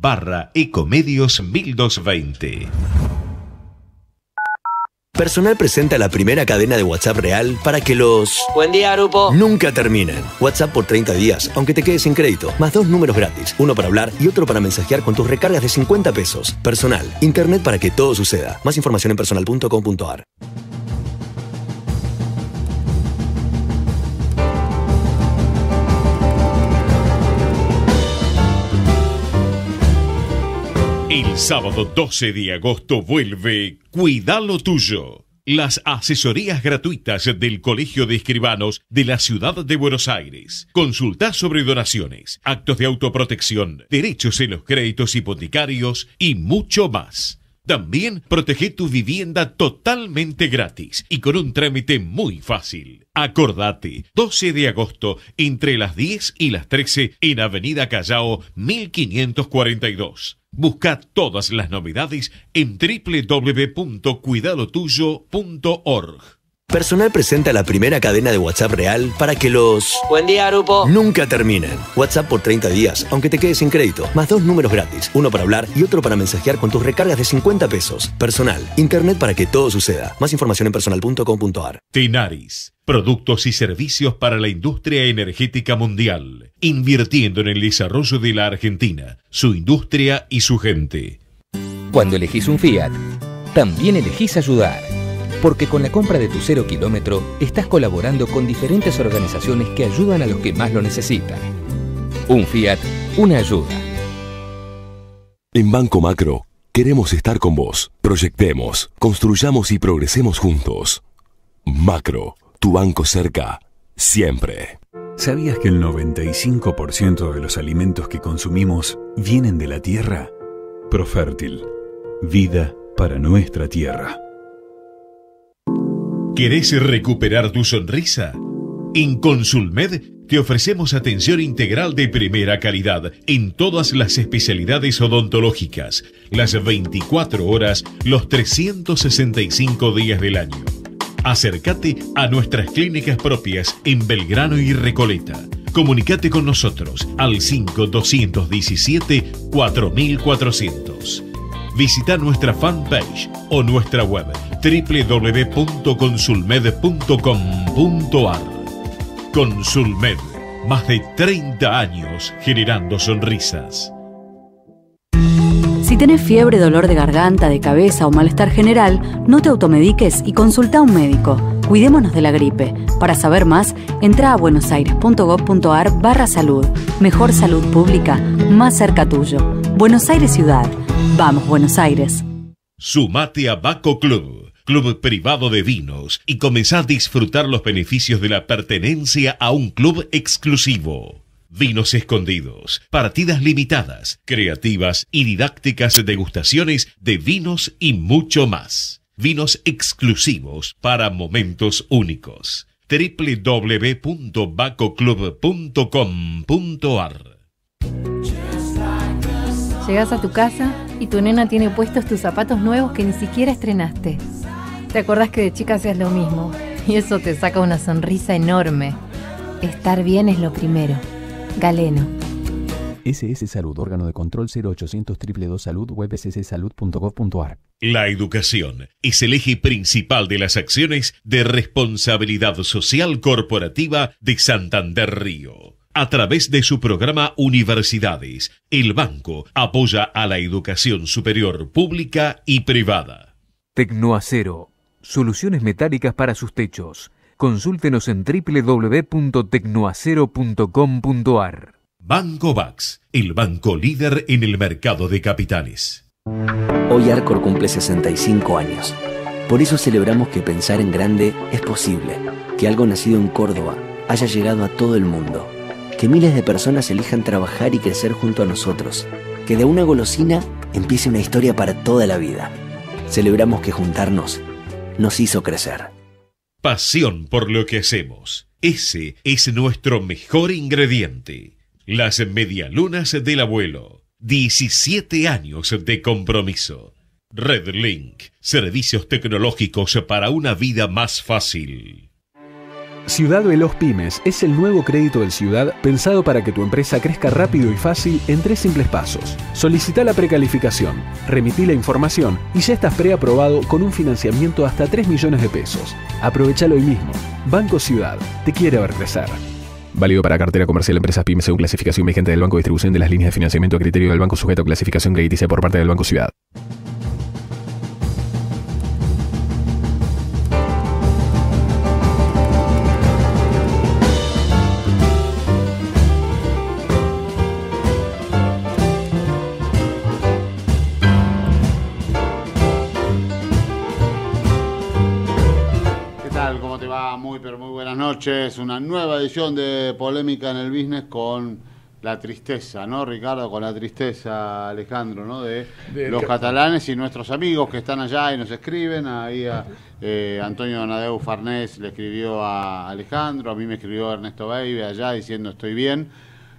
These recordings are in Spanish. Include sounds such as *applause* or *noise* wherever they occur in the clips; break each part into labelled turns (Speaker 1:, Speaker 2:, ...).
Speaker 1: barra ecomedios 1220. Personal presenta la primera cadena de WhatsApp real para que los...
Speaker 2: Buen día, grupo.
Speaker 1: Nunca terminen. WhatsApp por 30 días, aunque te quedes sin crédito. Más dos números gratis, uno para hablar y otro para mensajear con tus recargas de 50 pesos. Personal, Internet para que todo suceda. Más información en personal.com.ar.
Speaker 3: El sábado 12 de agosto vuelve Cuida lo tuyo. Las asesorías gratuitas del Colegio de Escribanos de la Ciudad de Buenos Aires. Consulta sobre donaciones, actos de autoprotección, derechos en los créditos hipotecarios y mucho más. También protege tu vivienda totalmente gratis y con un trámite muy fácil. Acordate, 12 de agosto, entre las 10 y las 13, en Avenida Callao 1542. Busca todas las novedades en www.cuidadotuyo.org. Personal presenta la primera cadena de WhatsApp real
Speaker 1: para que los...
Speaker 2: Buen día, grupo.
Speaker 1: Nunca terminen. WhatsApp por 30 días, aunque te quedes sin crédito. Más dos números gratis, uno para hablar y otro para mensajear con tus recargas de 50 pesos. Personal, Internet para que todo suceda. Más información en personal.com.ar.
Speaker 3: Tenaris, productos y servicios para la industria energética mundial, invirtiendo en el desarrollo de la Argentina,
Speaker 2: su industria y su gente. Cuando elegís un Fiat, también elegís ayudar porque con la compra de tu cero kilómetro estás colaborando con diferentes organizaciones que ayudan a los que más lo necesitan. Un Fiat, una ayuda.
Speaker 3: En Banco Macro, queremos estar con vos. Proyectemos, construyamos y progresemos juntos. Macro, tu banco cerca, siempre. ¿Sabías que el 95% de los alimentos que consumimos vienen de la tierra? Profértil, vida para nuestra tierra. ¿Querés recuperar tu sonrisa? En Consulmed te ofrecemos atención integral de primera calidad en todas las especialidades odontológicas, las 24 horas, los 365 días del año. Acércate a nuestras clínicas propias en Belgrano y Recoleta. Comunicate con nosotros al 5217 4400 visita nuestra fanpage o nuestra web www.consulmed.com.ar. Consulmed, más de 30 años generando sonrisas.
Speaker 1: Si tenés fiebre, dolor de garganta, de cabeza o malestar general, no te automediques y consulta a un médico. Cuidémonos de la gripe. Para saber más, entra a buenosaires.gov.ar barra salud. Mejor salud pública, más cerca tuyo. Buenos Aires Ciudad. Vamos, Buenos Aires.
Speaker 3: Sumate a Baco Club, club privado de vinos, y comenzá a disfrutar los beneficios de la pertenencia a un club exclusivo. Vinos escondidos, partidas limitadas, creativas y didácticas degustaciones de vinos y mucho más. Vinos exclusivos para momentos únicos. www.bacoclub.com.ar
Speaker 4: Llegas a tu casa y tu nena tiene puestos tus zapatos nuevos que ni siquiera estrenaste. Te acordás que de chica hacías lo mismo y eso te saca una sonrisa enorme. Estar bien es lo primero. Galeno.
Speaker 1: SS Salud, órgano de
Speaker 3: control 0800 2 Salud, sssalud.gov.ar La educación es el eje principal de las acciones de responsabilidad social corporativa de Santander Río a través de su programa Universidades, el banco apoya a la educación superior pública y privada. Tecnoacero. Soluciones metálicas para sus techos. Consúltenos en www.tecnoacero.com.ar. Banco Vax, el banco líder en el mercado de capitales.
Speaker 2: Hoy Arcor cumple 65 años. Por eso celebramos que pensar en grande es posible, que algo nacido en Córdoba haya llegado a todo el mundo que miles de personas elijan trabajar y crecer junto a nosotros, que de una golosina empiece una historia para toda la vida. Celebramos que juntarnos nos hizo crecer.
Speaker 3: Pasión por lo que hacemos. Ese es nuestro mejor ingrediente. Las medialunas del abuelo. 17 años de compromiso. Redlink. Servicios tecnológicos para una vida más fácil.
Speaker 2: Ciudad Veloz Pymes
Speaker 3: es el nuevo crédito del Ciudad pensado para que tu empresa crezca rápido y fácil en tres simples pasos. Solicita la precalificación, remití la información y ya estás preaprobado con un financiamiento hasta 3 millones de pesos. Aprovechalo hoy mismo. Banco Ciudad te quiere ver crecer.
Speaker 1: Válido para cartera comercial empresas pymes según clasificación vigente del Banco de Distribución de las líneas de financiamiento a criterio del banco sujeto a clasificación crediticia por parte del Banco Ciudad.
Speaker 5: ¿Cómo te va? Muy, pero muy buenas noches. Una nueva edición de Polémica en el Business con la tristeza, ¿no, Ricardo? Con la tristeza, Alejandro, ¿no? De, los catalanes y nuestros amigos que están allá y nos escriben. Ahí a, eh, Antonio Donadeu Farnés le escribió a Alejandro, a mí me escribió Ernesto Baby allá diciendo estoy bien.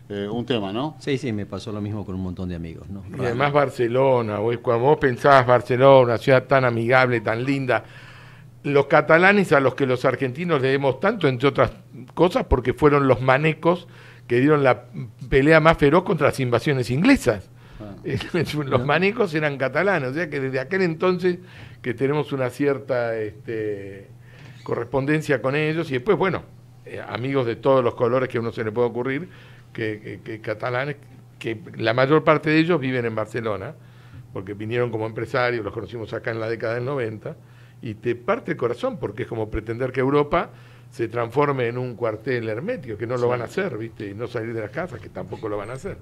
Speaker 5: Eh, un tema, ¿no? Sí, sí, me pasó lo mismo con un montón de amigos, Y además
Speaker 6: Barcelona, vos, cuando vos pensabas Barcelona, una ciudad tan amigable, tan linda, los catalanes a los que los argentinos leemos tanto, entre otras cosas, porque fueron los manecos que dieron la pelea más feroz contra las invasiones inglesas. Ah. *laughs* los manecos eran catalanes, o sea que desde aquel entonces que tenemos una cierta este, correspondencia con ellos y después, bueno, eh, amigos de todos los colores que a uno se le puede ocurrir, que, que catalanes, que la mayor parte de ellos viven en Barcelona, porque vinieron como empresarios, los conocimos acá en la década del 90 y te parte el corazón porque es como pretender que Europa se transforme en un cuartel hermético, que no lo van a hacer, ¿viste? Y no salir de las casas, que tampoco lo van a hacer.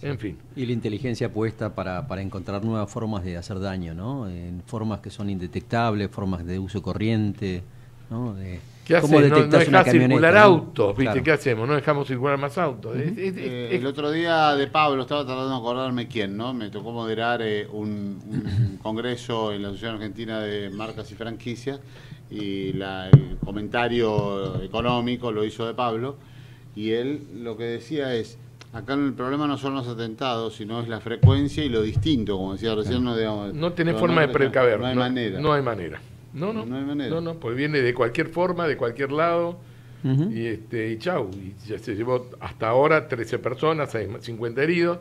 Speaker 6: En fin. Y la
Speaker 4: inteligencia puesta para, para, encontrar nuevas formas de hacer daño, ¿no? En formas que son indetectables, formas de uso corriente, ¿no? ¿Qué ¿Cómo no, circular autos,
Speaker 6: ¿Qué hacemos? No dejamos circular más autos.
Speaker 5: Eh, el otro día de Pablo, estaba tratando de acordarme quién, ¿no? Me tocó moderar eh, un, congreso en la Asociación Argentina de Marcas y Franquicias y el comentario económico lo hizo de Pablo y él lo que decía es, Acá el problema no son los atentados, sino es la frecuencia y lo distinto, como decía recién. No, tiene forma de precaver. No hay manera. No hay manera.
Speaker 6: No, eh, no. No hay pues viene de cualquier forma, de cualquier lado. Y este chau. Y ya se llevó hasta ahora 13 personas, 50 heridos.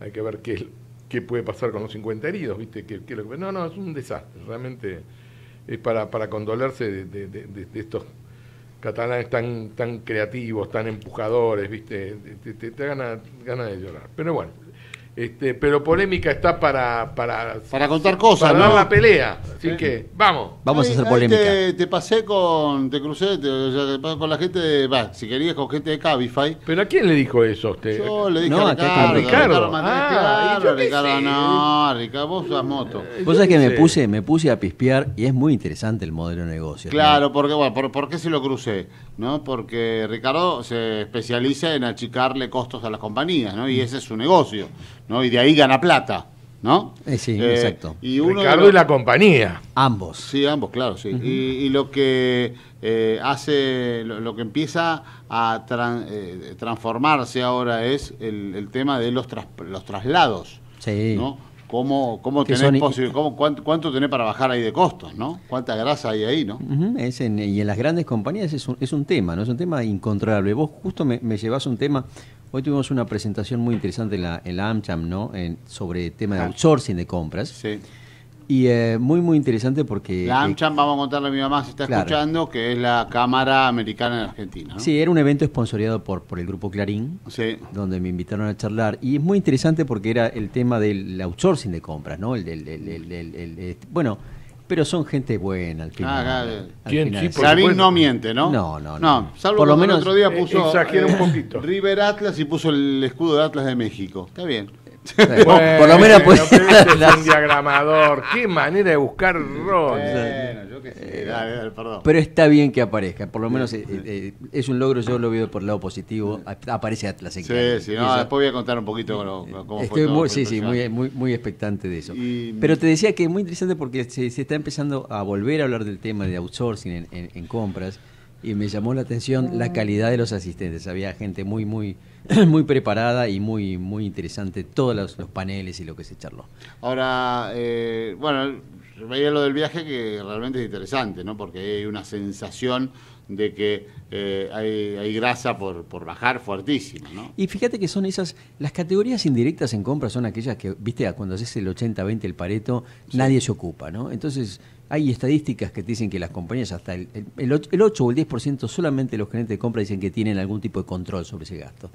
Speaker 6: Hay que ver qué, qué puede pasar con los 50 heridos, ¿viste? que... No, no, es un desastre. Realmente es para, para condolerse de, estos catalanes tan, tan creativos, tan empujadores, ¿viste? Te, te, te, de llorar. Pero bueno. Este, pero polémica está para para, para contar cosas, para ¿no? dar la pelea. Así que
Speaker 2: vamos.
Speaker 5: Vamos a hacer polémica. Te, pasé con, te crucé, te, pasé con la gente, de, si querías con gente de Cabify. ¿Pero a quién le dijo eso a usted? Yo le dije no, a Ricardo. Ricardo, ah, no, Ricardo, vos a moto. Eh, vos sabés que me puse, me puse a pispear y es
Speaker 4: muy interesante el modelo de negocio. Claro,
Speaker 5: porque bueno, por, ¿por qué se lo crucé? ¿no? Porque Ricardo se especializa en achicarle costos a las compañías, ¿no? Y mm. ese es su negocio, ¿no? Y de ahí gana plata, ¿no? Eh, sí, eh, exacto. Y Ricardo y la compañía. Ambos. Sí, ambos, claro, sí. y, lo que eh, hace, lo, que empieza a transformarse ahora es el, el tema de los, los traslados,
Speaker 4: sí. ¿no?
Speaker 5: cómo, cómo cuánto, tenés para bajar ahí de costos, ¿no? ¿Cuánta grasa hay ahí, no?
Speaker 4: y en las grandes compañías es un, es un tema, ¿no? Es un tema incontrolable. Vos justo me, llevas llevás un tema Hoy tuvimos una presentación muy interesante en la, en la AmCham, ¿no? sobre el tema de ah. outsourcing de compras. Sí. Y eh, muy, muy interesante porque... Eh, la
Speaker 5: vamos a contarle a mi mamá si está escuchando, que es la Cámara Americana en Argentina. Sí, era un evento
Speaker 4: esponsoreado por, por el Grupo Clarín, sí. donde me invitaron a charlar. Y es muy interesante porque era el tema del outsourcing de compras, ¿no? El, del este, bueno, pero son gente
Speaker 5: buena al final. Ah, claro. no miente, ¿no? No, no, no. salvo por lo menos el otro día eh, puso... un poquito. River Atlas y puso el escudo de Atlas de México. Está bien por lo menos pues, *laughs* *laughs* diagramador. Qué manera de buscar Pero
Speaker 4: está bien que aparezca. Por lo menos eh, eh, eh, es un logro. Yo lo veo por el lado positivo. Aparece Atlas en Sí, sí. No, después
Speaker 5: voy a contar un poquito cómo Estoy muy, sí, sí,
Speaker 4: muy, muy, expectante de eso. Pero te decía que es muy interesante porque se, está empezando a volver a hablar del tema de outsourcing en compras y me llamó la atención la ah. calidad de los asistentes. Había gente muy, muy, *clears throat* muy preparada y muy, muy interesante, todos los, paneles y lo que se charló.
Speaker 5: Ahora, eh, bueno, veía lo del viaje que realmente es interesante, ¿no? Porque hay una sensación de que eh, hay, grasa por, bajar fuertísima.
Speaker 4: Y fíjate que son esas, las categorías indirectas en compra son aquellas que, viste, cuando haces el 80-20 el pareto, nadie se ocupa, ¿no? Entonces hay estadísticas que dicen que las compañías hasta el, 8 o el 10% solamente los gerentes de compra dicen que tienen algún tipo de control sobre ese gasto.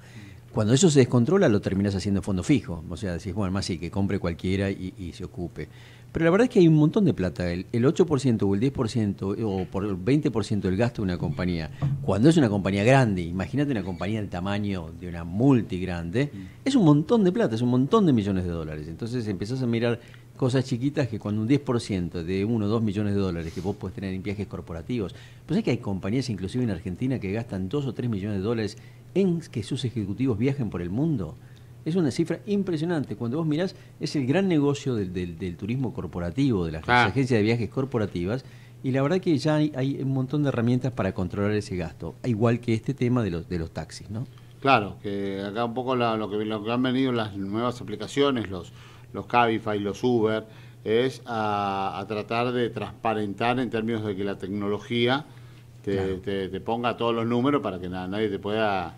Speaker 4: Cuando eso se descontrola lo terminas haciendo fondo fijo. O sea, decís, bueno, más sí, que compre cualquiera y, se ocupe. Pero la verdad es que hay un montón de plata. El, 8% o el 10% eh, o por el 20% del gasto de una compañía, cuando es una compañía grande, imagínate una compañía del tamaño de una multigrande, mm. es un montón de plata, es un montón de millones de dólares. Entonces empezás a mirar cosas chiquitas que cuando un 10% de 1 o 2 millones de dólares que vos puedes tener en viajes corporativos, pues es que hay compañías inclusive en Argentina que gastan 2 o 3 millones de dólares en que sus ejecutivos viajen por el mundo. Es una cifra impresionante. Cuando vos mirás, es el gran negocio del, turismo corporativo, de las agencias de viajes corporativas, y la verdad que ya hay, un montón de herramientas para controlar ese gasto, igual que este tema de los, de los taxis, ¿no?
Speaker 5: Claro, que acá un poco lo, que, lo que han venido las nuevas aplicaciones, los los Cabify, los Uber, es a, tratar de transparentar en términos de que la tecnología te, te, ponga todos los números para que nadie te pueda...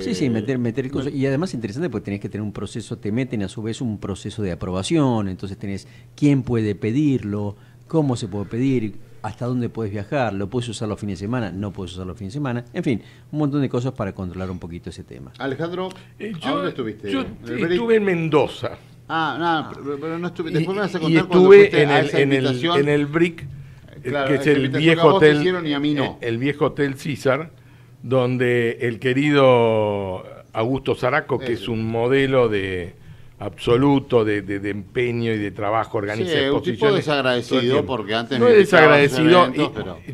Speaker 5: sí, sí, eh, meter,
Speaker 4: meter el Y además es interesante porque tenés que tener un proceso, te meten a su vez un proceso de aprobación, entonces tenés quién puede pedirlo, cómo se puede pedir, hasta dónde puedes viajar, lo puedes usar los fines de semana, no puedes usar los fines de semana, en fin, un montón de cosas para controlar un poquito ese tema.
Speaker 5: Alejandro, eh, dónde estuviste? Yo estuve
Speaker 6: en Mendoza.
Speaker 5: Ah, no, ah. pero, no estuve. Después me vas a contar y estuve en el, en, el, en el BRIC, eh, que es, el viejo hotel. y a mí no.
Speaker 6: Eh, el viejo hotel César, donde el querido Augusto Zaraco, que es un modelo de absoluto de, empeño y de trabajo, organiza sí, un tipo desagradecido porque antes no es desagradecido,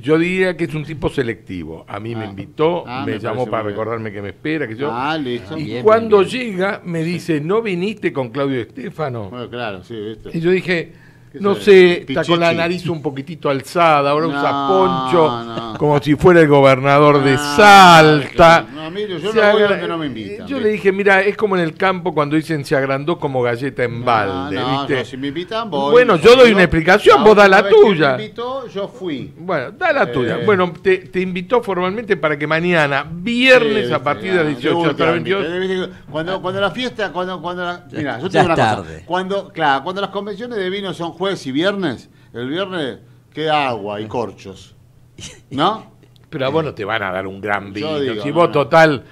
Speaker 6: yo diría que es un tipo selectivo. A mí me ah. invitó, ah, me, llamó para recordarme que me espera, que yo. Ah, listo. Y cuando llega me dice, "No viniste con Claudio Estefano." Bueno, claro, sí, Y yo dije, no sé, está con la nariz un poquitito alzada, ahora *laughs* usa poncho como si fuera el gobernador de ah, Salta. yo, le dije, mira, es como en el campo cuando dicen se agrandó como galleta en balde, si
Speaker 5: me invitan, Bueno, yo doy una explicación, vos da la tuya. Me invitó, yo fui.
Speaker 6: Bueno, da la tuya. Eh. Bueno, te, invitó formalmente para que mañana, viernes a partir ah, de las 18
Speaker 5: Cuando, cuando la fiesta, cuando, cuando tarde. Cuando, claro, cuando las convenciones de vino son y viernes, el viernes, qué agua y corchos. ¿No? *laughs* Pero a vos no te van a dar un gran vino. si vos, total,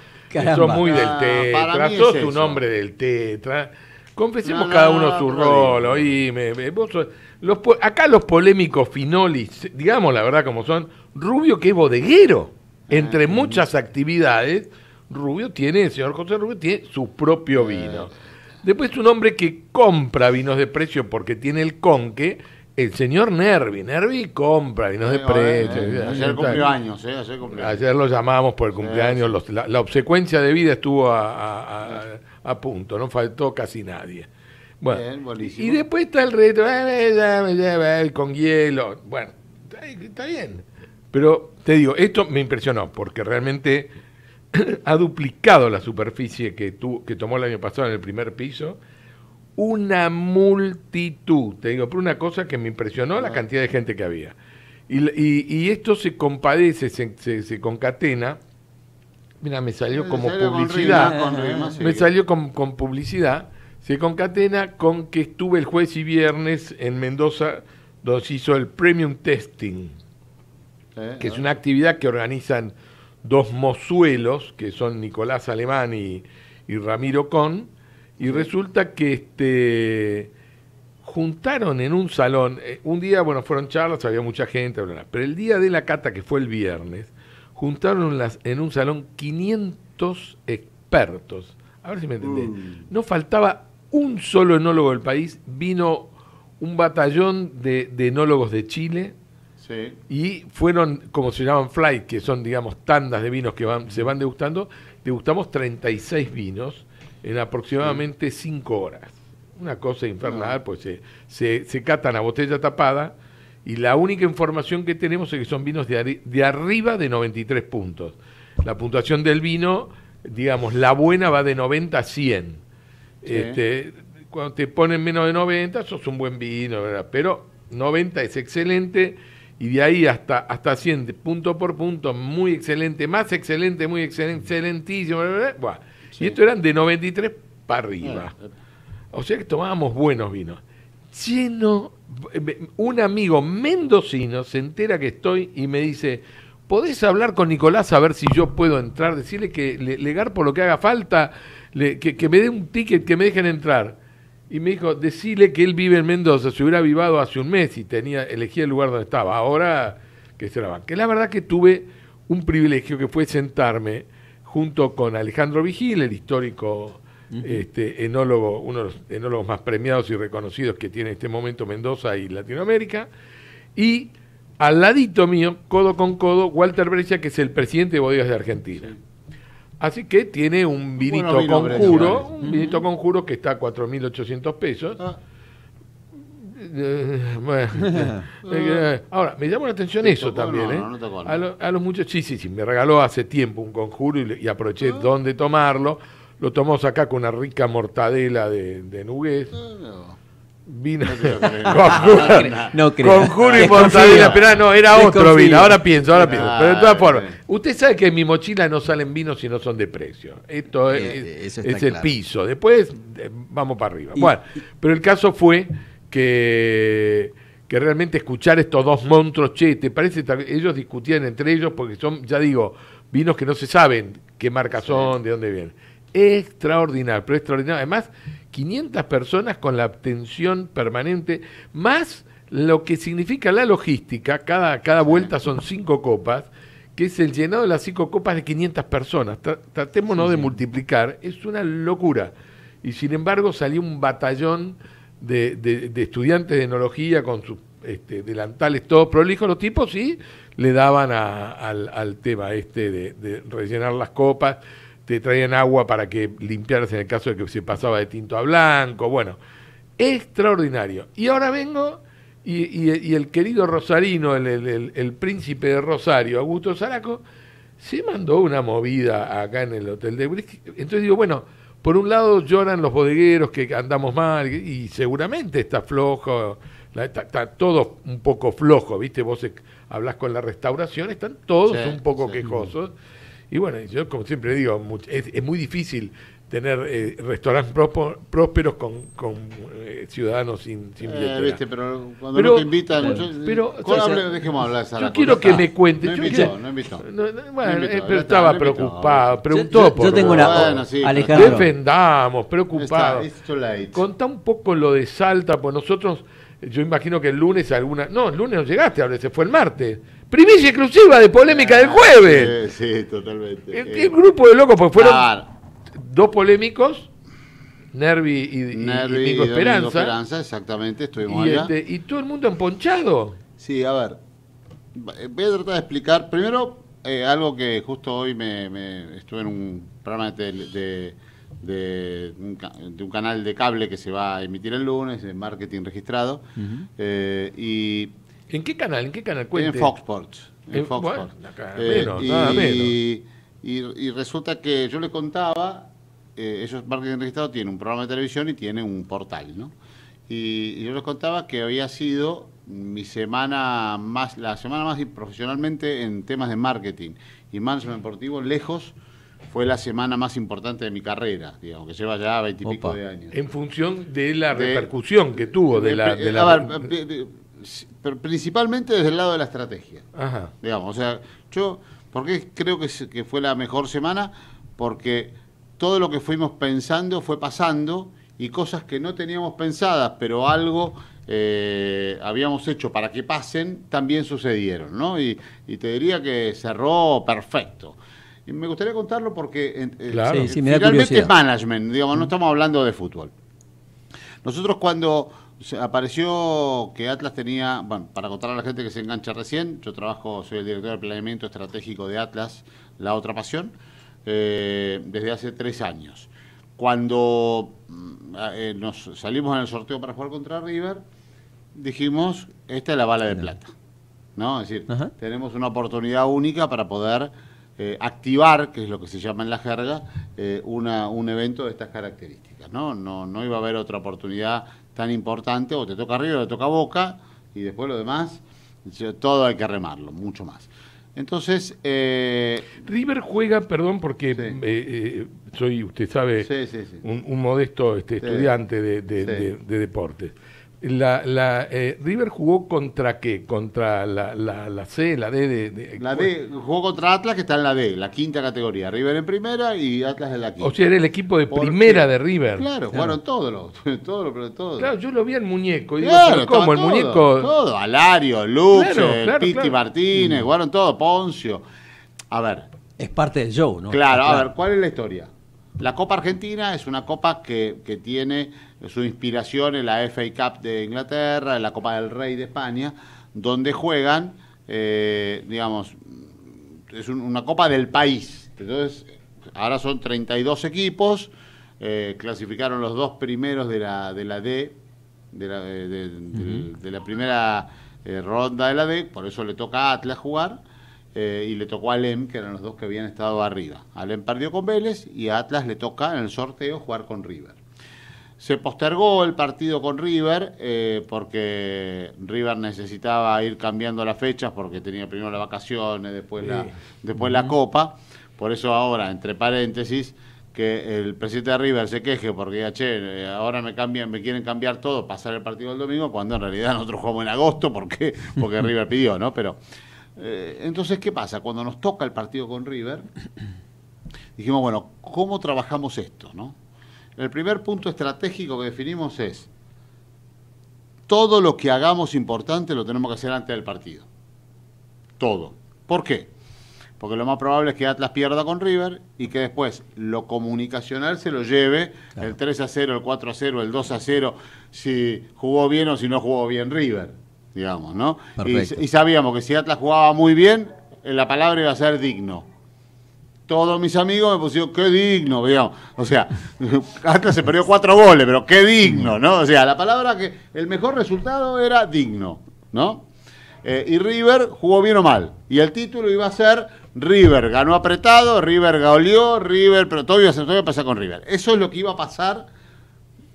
Speaker 6: sos muy del tetra, sos un hombre
Speaker 5: del tetra.
Speaker 6: Confesemos cada uno su rol, oíme. los, acá los polémicos finolis, digamos la verdad como son, Rubio que es bodeguero, ah, entre muchas actividades, Rubio tiene, el señor José Rubio tiene su propio eh, vino. Después un hombre que compra vinos de precio porque tiene el conque, el señor Nervi. Nervi compra vinos de precio. Eh, eh, ayer cumplió años, ¿eh? Ayer, ayer lo llamamos por el cumpleaños. la, obsecuencia de vida estuvo a, punto, no faltó casi nadie. Bueno, y después está el reto, eh, con hielo. Bueno, está bien. Pero te digo, esto me impresionó, porque realmente *coughs* ha duplicado la superficie que, que tomó el año pasado en el primer piso. Una multitud, te digo, por una cosa que me impresionó la ah. cantidad de gente que había. Y, esto se compadece, se, concatena. Mira, me salió como publicidad. me salió con, con publicidad. Se concatena con que estuve el jueves y viernes en Mendoza, donde se hizo el Premium Testing, que es una actividad que organizan dos mozuelos, que son Nicolás Alemán y, Ramiro Con, y resulta que este, juntaron en un salón, eh, un día, bueno, fueron charlas, había mucha gente, pero el día de la cata, que fue el viernes, juntaron las, en un salón 500 expertos. A ver si me entendés. No faltaba un solo enólogo del país, vino un batallón de enólogos de Chile, y fueron, como se llaman flight, que son, digamos, tandas de vinos que se van degustando, degustamos 36 vinos en aproximadamente 5 horas. Una cosa infernal, ah. pues se, se, catan a botella tapada y la única información que tenemos es que son vinos de, de arriba de 93 puntos. La puntuación del vino, digamos, la buena va de 90 a 100. Este, cuando te ponen menos de 90, sos un buen vino, ¿verdad? Pero 90 es excelente y de ahí hasta, hasta 100, punto por punto, muy excelente, más excelente, muy excelente, excelentísimo, y esto eran de 93 para arriba. Ah, o sea que tomábamos buenos vinos. Lleno, eh, un amigo mendocino se entera que estoy y me dice, ¿podés hablar con Nicolás a ver si yo puedo entrar? Decirle que le, legar por lo que haga falta, que, que me dé un ticket, que me dejen entrar. Y me dijo, decile que él vive en Mendoza, se hubiera avivado hace un mes y tenía, elegía el lugar donde estaba. Ahora que se la van. Que la verdad que tuve un privilegio que fue sentarme junto con Alejandro Vigil, el histórico este, enólogo, uno de los enólogos más premiados y reconocidos que tiene en este momento Mendoza y Latinoamérica, y al ladito mío, codo con codo, Walter Brescia, que es el presidente de Bodegas de Argentina. Así que tiene un vinito conjuro, un vinito conjuro que está a 4.800 pesos. Ah. Eh, *laughs* *laughs* eh, eh, ahora, me llamó la atención eso también. ¿eh? a, a, los muchachos, sí, sí, sí, me regaló hace tiempo un conjuro y, aproveché ah. dónde tomarlo. Lo tomamos acá con una rica mortadela de, de
Speaker 5: Vino. *laughs* No creo. Con Julio y Pero no, era otro vino. Ahora pienso, ahora pienso. Pero de todas formas,
Speaker 6: usted sabe que en mi mochila no salen vinos si no son de precio. Esto es, eh, el piso. Después eh, vamos para arriba. bueno, pero el caso fue que, que realmente escuchar estos dos monstruos, che, te parece, ellos discutían entre ellos porque son, ya digo, vinos que no se saben qué marca son, de dónde vienen. Extraordinario, pero extraordinario. Además, 500 personas con la obtención permanente, más lo que significa la logística, cada, cada vuelta son cinco copas, que es el llenado de las cinco copas de 500 personas. tratémonos de multiplicar, es una locura. Y sin embargo salió un batallón de, de, estudiantes de enología con sus este, delantales todos prolijos los tipos y le daban al, tema este de rellenar las copas te traían agua para que limpiaras en el caso de que se pasaba de tinto a blanco, bueno, extraordinario. Y ahora vengo y, y, y el querido Rosarino, el, príncipe de Rosario, Augusto Zaraco, se mandó una movida acá en el hotel de Brisky. Entonces digo, bueno, por un lado lloran los bodegueros que andamos mal y seguramente está flojo, está, todo un poco flojo, ¿viste? Vos hablas con la restauración, están todos un poco quejosos. Y bueno, yo como siempre digo, es, muy difícil tener eh, restaurantes prósperos con, con eh, ciudadanos sin, sin eh, pero cuando pero, no te invitan, yo, pero, dejemos hablar Yo quiero que me cuente. No invitó, no invitó. bueno, estaba preocupado, preguntó yo, por yo tengo una, Alejandro. Defendamos, preocupado. Contá un poco lo de Salta, pues nosotros, yo imagino que el lunes alguna... No, el lunes no llegaste, se fue el martes. Primicia exclusiva de polémica del jueves.
Speaker 5: *laughs* Sí, totalmente. El, qué
Speaker 6: grupo de locos, pues fueron dos polémicos, Nervi y, Esperanza.
Speaker 5: exactamente, estuvimos y, allá. Este, y todo el mundo emponchado. Sí, a ver. Voy a tratar de explicar primero eh, algo que justo hoy me, estuve en un programa de, un, canal de cable que se va a emitir el lunes, de marketing registrado. Eh, y ¿En qué canal? ¿En qué canal? En Fox Sports. En, eh, Fox Sports. Eh, nada y, menos. Y, resulta que yo le contaba, esos eh, ellos, Marketing Registrado, tienen un programa de televisión y tienen un portal, ¿no? Y, yo les contaba que había sido mi semana más, la semana más profesionalmente en temas de marketing y management deportivo, lejos fue la semana más importante de mi carrera, digamos, que lleva ya veintipico de años. En función de la repercusión que tuvo de, la... De principalmente desde el lado de la estrategia. Ajá. Digamos, o sea, yo, porque creo que, fue la mejor semana? Porque todo lo que fuimos pensando fue pasando y cosas que no teníamos pensadas, pero algo eh, habíamos hecho para que pasen, también sucedieron, ¿no? Y, te diría que cerró perfecto. Y me gustaría contarlo porque eh, sí, sí, es management, digamos, no estamos hablando de fútbol. Nosotros cuando apareció que Atlas tenía, bueno, para contar a la gente que se engancha recién, yo trabajo, soy el director de planeamiento estratégico de Atlas, La Otra Pasión, eh, desde hace tres años. Cuando mm, eh, nos salimos en el sorteo para jugar contra River, dijimos, esta es la bala de plata, ¿no? Es decir, tenemos una oportunidad única para poder eh, activar, que es lo que se llama en la jerga, una, un evento de estas características, ¿no? No, no iba a haber otra oportunidad tan importante, o te toca arriba o te toca Boca, y después lo demás, todo hay que remarlo, mucho más. Entonces. Eh, River juega, perdón,
Speaker 6: porque eh, eh, soy, usted sabe, un, modesto este, estudiante de, de, de deportes. La, eh, River jugó contra qué? Contra
Speaker 5: la, la, la
Speaker 6: C, la D. De,
Speaker 5: la D, jugó contra Atlas, que está en la D, la quinta categoría. River en primera y Atlas en la quinta. O sea, era el equipo de primera de River. Claro, jugaron todos *laughs* yo lo vi al muñeco. Y claro, ¿Cómo? El muñeco. Todo, Alario, Lux, Pitti Martínez, jugaron todo, Poncio. A ver. Es parte del show, ¿no? Claro, a ver, ¿cuál es la historia? La Copa Argentina es una copa que, tiene su inspiración en la FA Cup de Inglaterra, en la Copa del Rey de España, donde juegan, eh, digamos, es una copa del país. Entonces, ahora son 32 equipos, eh, clasificaron los dos primeros de la, de la D, de la, eh, la primera ronda de la D, por eso le toca a Atlas jugar eh, y le tocó a Alem, que eran los dos que habían estado arriba. Alem perdió con Vélez y a Atlas le toca en el sorteo jugar con River. Se postergó el partido con River eh, porque River necesitaba ir cambiando las fechas porque tenía primero las vacaciones, después, la, después la copa. Por eso ahora, entre paréntesis, que el presidente de River se queje porque eh, ahora me cambian, me quieren cambiar todo, pasar el partido el domingo, cuando en realidad nosotros jugamos en agosto porque, porque *laughs* River pidió, ¿no? Pero eh, entonces, ¿qué pasa? Cuando nos toca el partido con River, dijimos, bueno, ¿cómo trabajamos esto? No? El primer punto estratégico que definimos es, todo lo que hagamos importante lo tenemos que hacer antes del partido. Todo. ¿Por qué? Porque lo más probable es que Atlas pierda con River y que después lo comunicacional se lo lleve el 3 a 0, el 4 a 0, el 2 a 0, si jugó bien o si no jugó bien River digamos, ¿no? Y, sabíamos que si Atlas jugaba muy bien, eh, la palabra iba a ser digno. Todos mis amigos me pusieron, qué digno, digamos. O sea, *laughs* Atlas se perdió cuatro goles, pero qué digno, ¿no? O sea, la palabra que el mejor resultado era digno, ¿no? Eh, y River jugó bien o mal. Y el título iba a ser River ganó apretado, River goleó, River, pero todo iba a, todo iba a pasar con River. Eso es lo que iba a pasar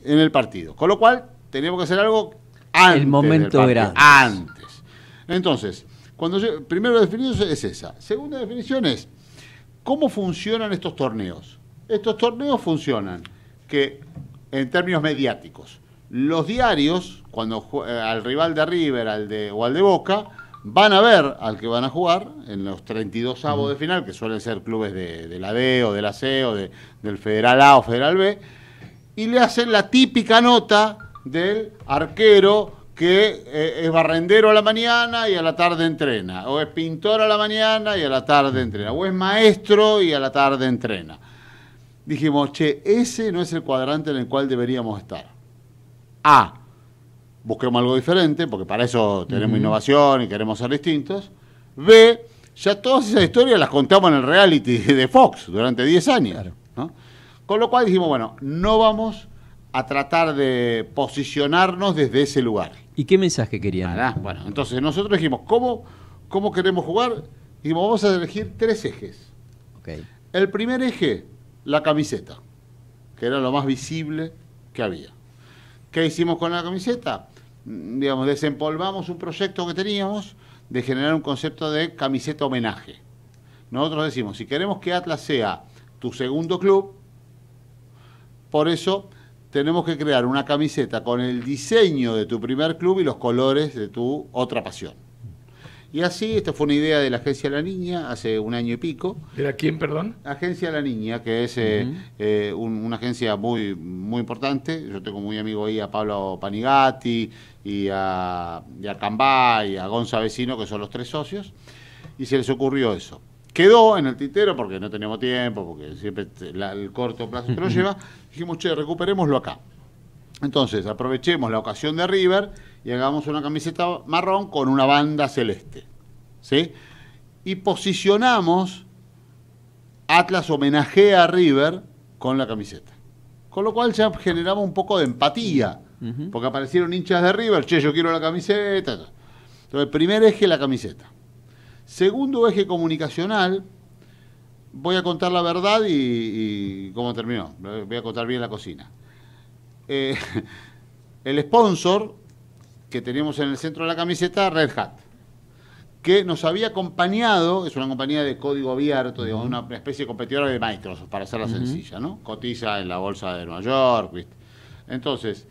Speaker 5: en el partido. Con lo cual, teníamos que hacer algo el momento era antes. Entonces, cuando primero definición es esa. Segunda definición es cómo funcionan estos torneos. Estos torneos funcionan que en términos mediáticos, los diarios cuando eh, al rival de River, al de o al de Boca, van a ver al que van a jugar en los 32 avos de final, que suelen ser clubes de, la D o de la C o del Federal A o Federal B, y le hacen la típica nota del arquero que eh, es barrendero a la mañana y a la tarde entrena, o es pintor a la mañana y a la tarde entrena, o es maestro y a la tarde entrena. Dijimos, che, ese no es el cuadrante en el cual deberíamos estar. A, busquemos algo diferente, porque para eso tenemos innovación y queremos ser distintos. B, ya todas esas historias las contamos en el reality de Fox durante 10 años. Con lo cual dijimos, bueno, no vamos a tratar de posicionarnos desde ese lugar.
Speaker 4: ¿Y qué mensaje
Speaker 5: querían? bueno, entonces nosotros dijimos, ¿cómo, cómo queremos jugar? Y vamos a elegir tres ejes. El primer eje, la camiseta, que era lo más visible que había. ¿Qué hicimos con la camiseta? Mm, digamos, desempolvamos un proyecto que teníamos de generar un concepto de camiseta homenaje. Nosotros decimos, si queremos que Atlas sea tu segundo club, por eso tenemos que crear una camiseta con el diseño de tu primer club y los colores de tu otra pasión. Y así, esto fue una idea de la Agencia la Niña hace un año y pico.
Speaker 6: ¿De la quién, perdón?
Speaker 5: Agencia la Niña, que es eh, eh, una agencia muy, muy importante. Yo tengo muy amigo ahí a Pablo Panigati y a, y Cambá y a Gonza Vecino, que son los tres socios. Y se les ocurrió eso quedó en el tintero porque no tenemos tiempo, porque siempre el corto plazo te lo *laughs* lleva, dijimos, che, recuperémoslo acá. Entonces, aprovechemos la ocasión de River y hagamos una camiseta marrón con una banda celeste. ¿Sí? Y posicionamos, Atlas homenajea a River con la camiseta. Con lo cual ya generaba un poco de empatía, porque aparecieron hinchas de River, che, yo quiero la camiseta. Entonces, el primer eje, la camiseta. Segundo eje comunicacional, voy a contar la verdad y, cómo terminó. Voy a contar bien la cocina. Eh, *laughs* el sponsor que tenemos en el centro de la camiseta, Red Hat, que nos había acompañado, es una compañía de código abierto, de una especie de competidora de Microsoft, para hacerla sencilla, ¿no? Cotiza en la bolsa de Nueva York, ¿viste? Entonces,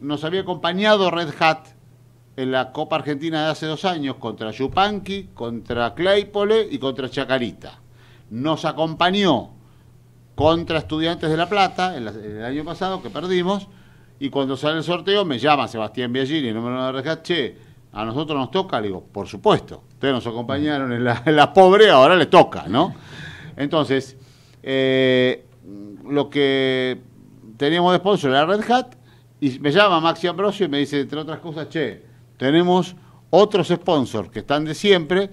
Speaker 5: nos había acompañado Red Hat en la Copa Argentina de hace dos años contra Yupanqui, contra Claypole y contra Chacarita nos acompañó contra Estudiantes de La Plata el año pasado, que perdimos, y cuando sale el sorteo me llama Sebastián Biagini, número de de Hat, che, a nosotros nos toca, le digo, por supuesto, ustedes nos acompañaron en la, pobre, ahora le toca, ¿no? Entonces, eh, lo que teníamos de sponsor era Red Hat, y me llama Maxi Ambrosio y me dice, entre otras cosas, che, tenemos otros sponsors que están de siempre,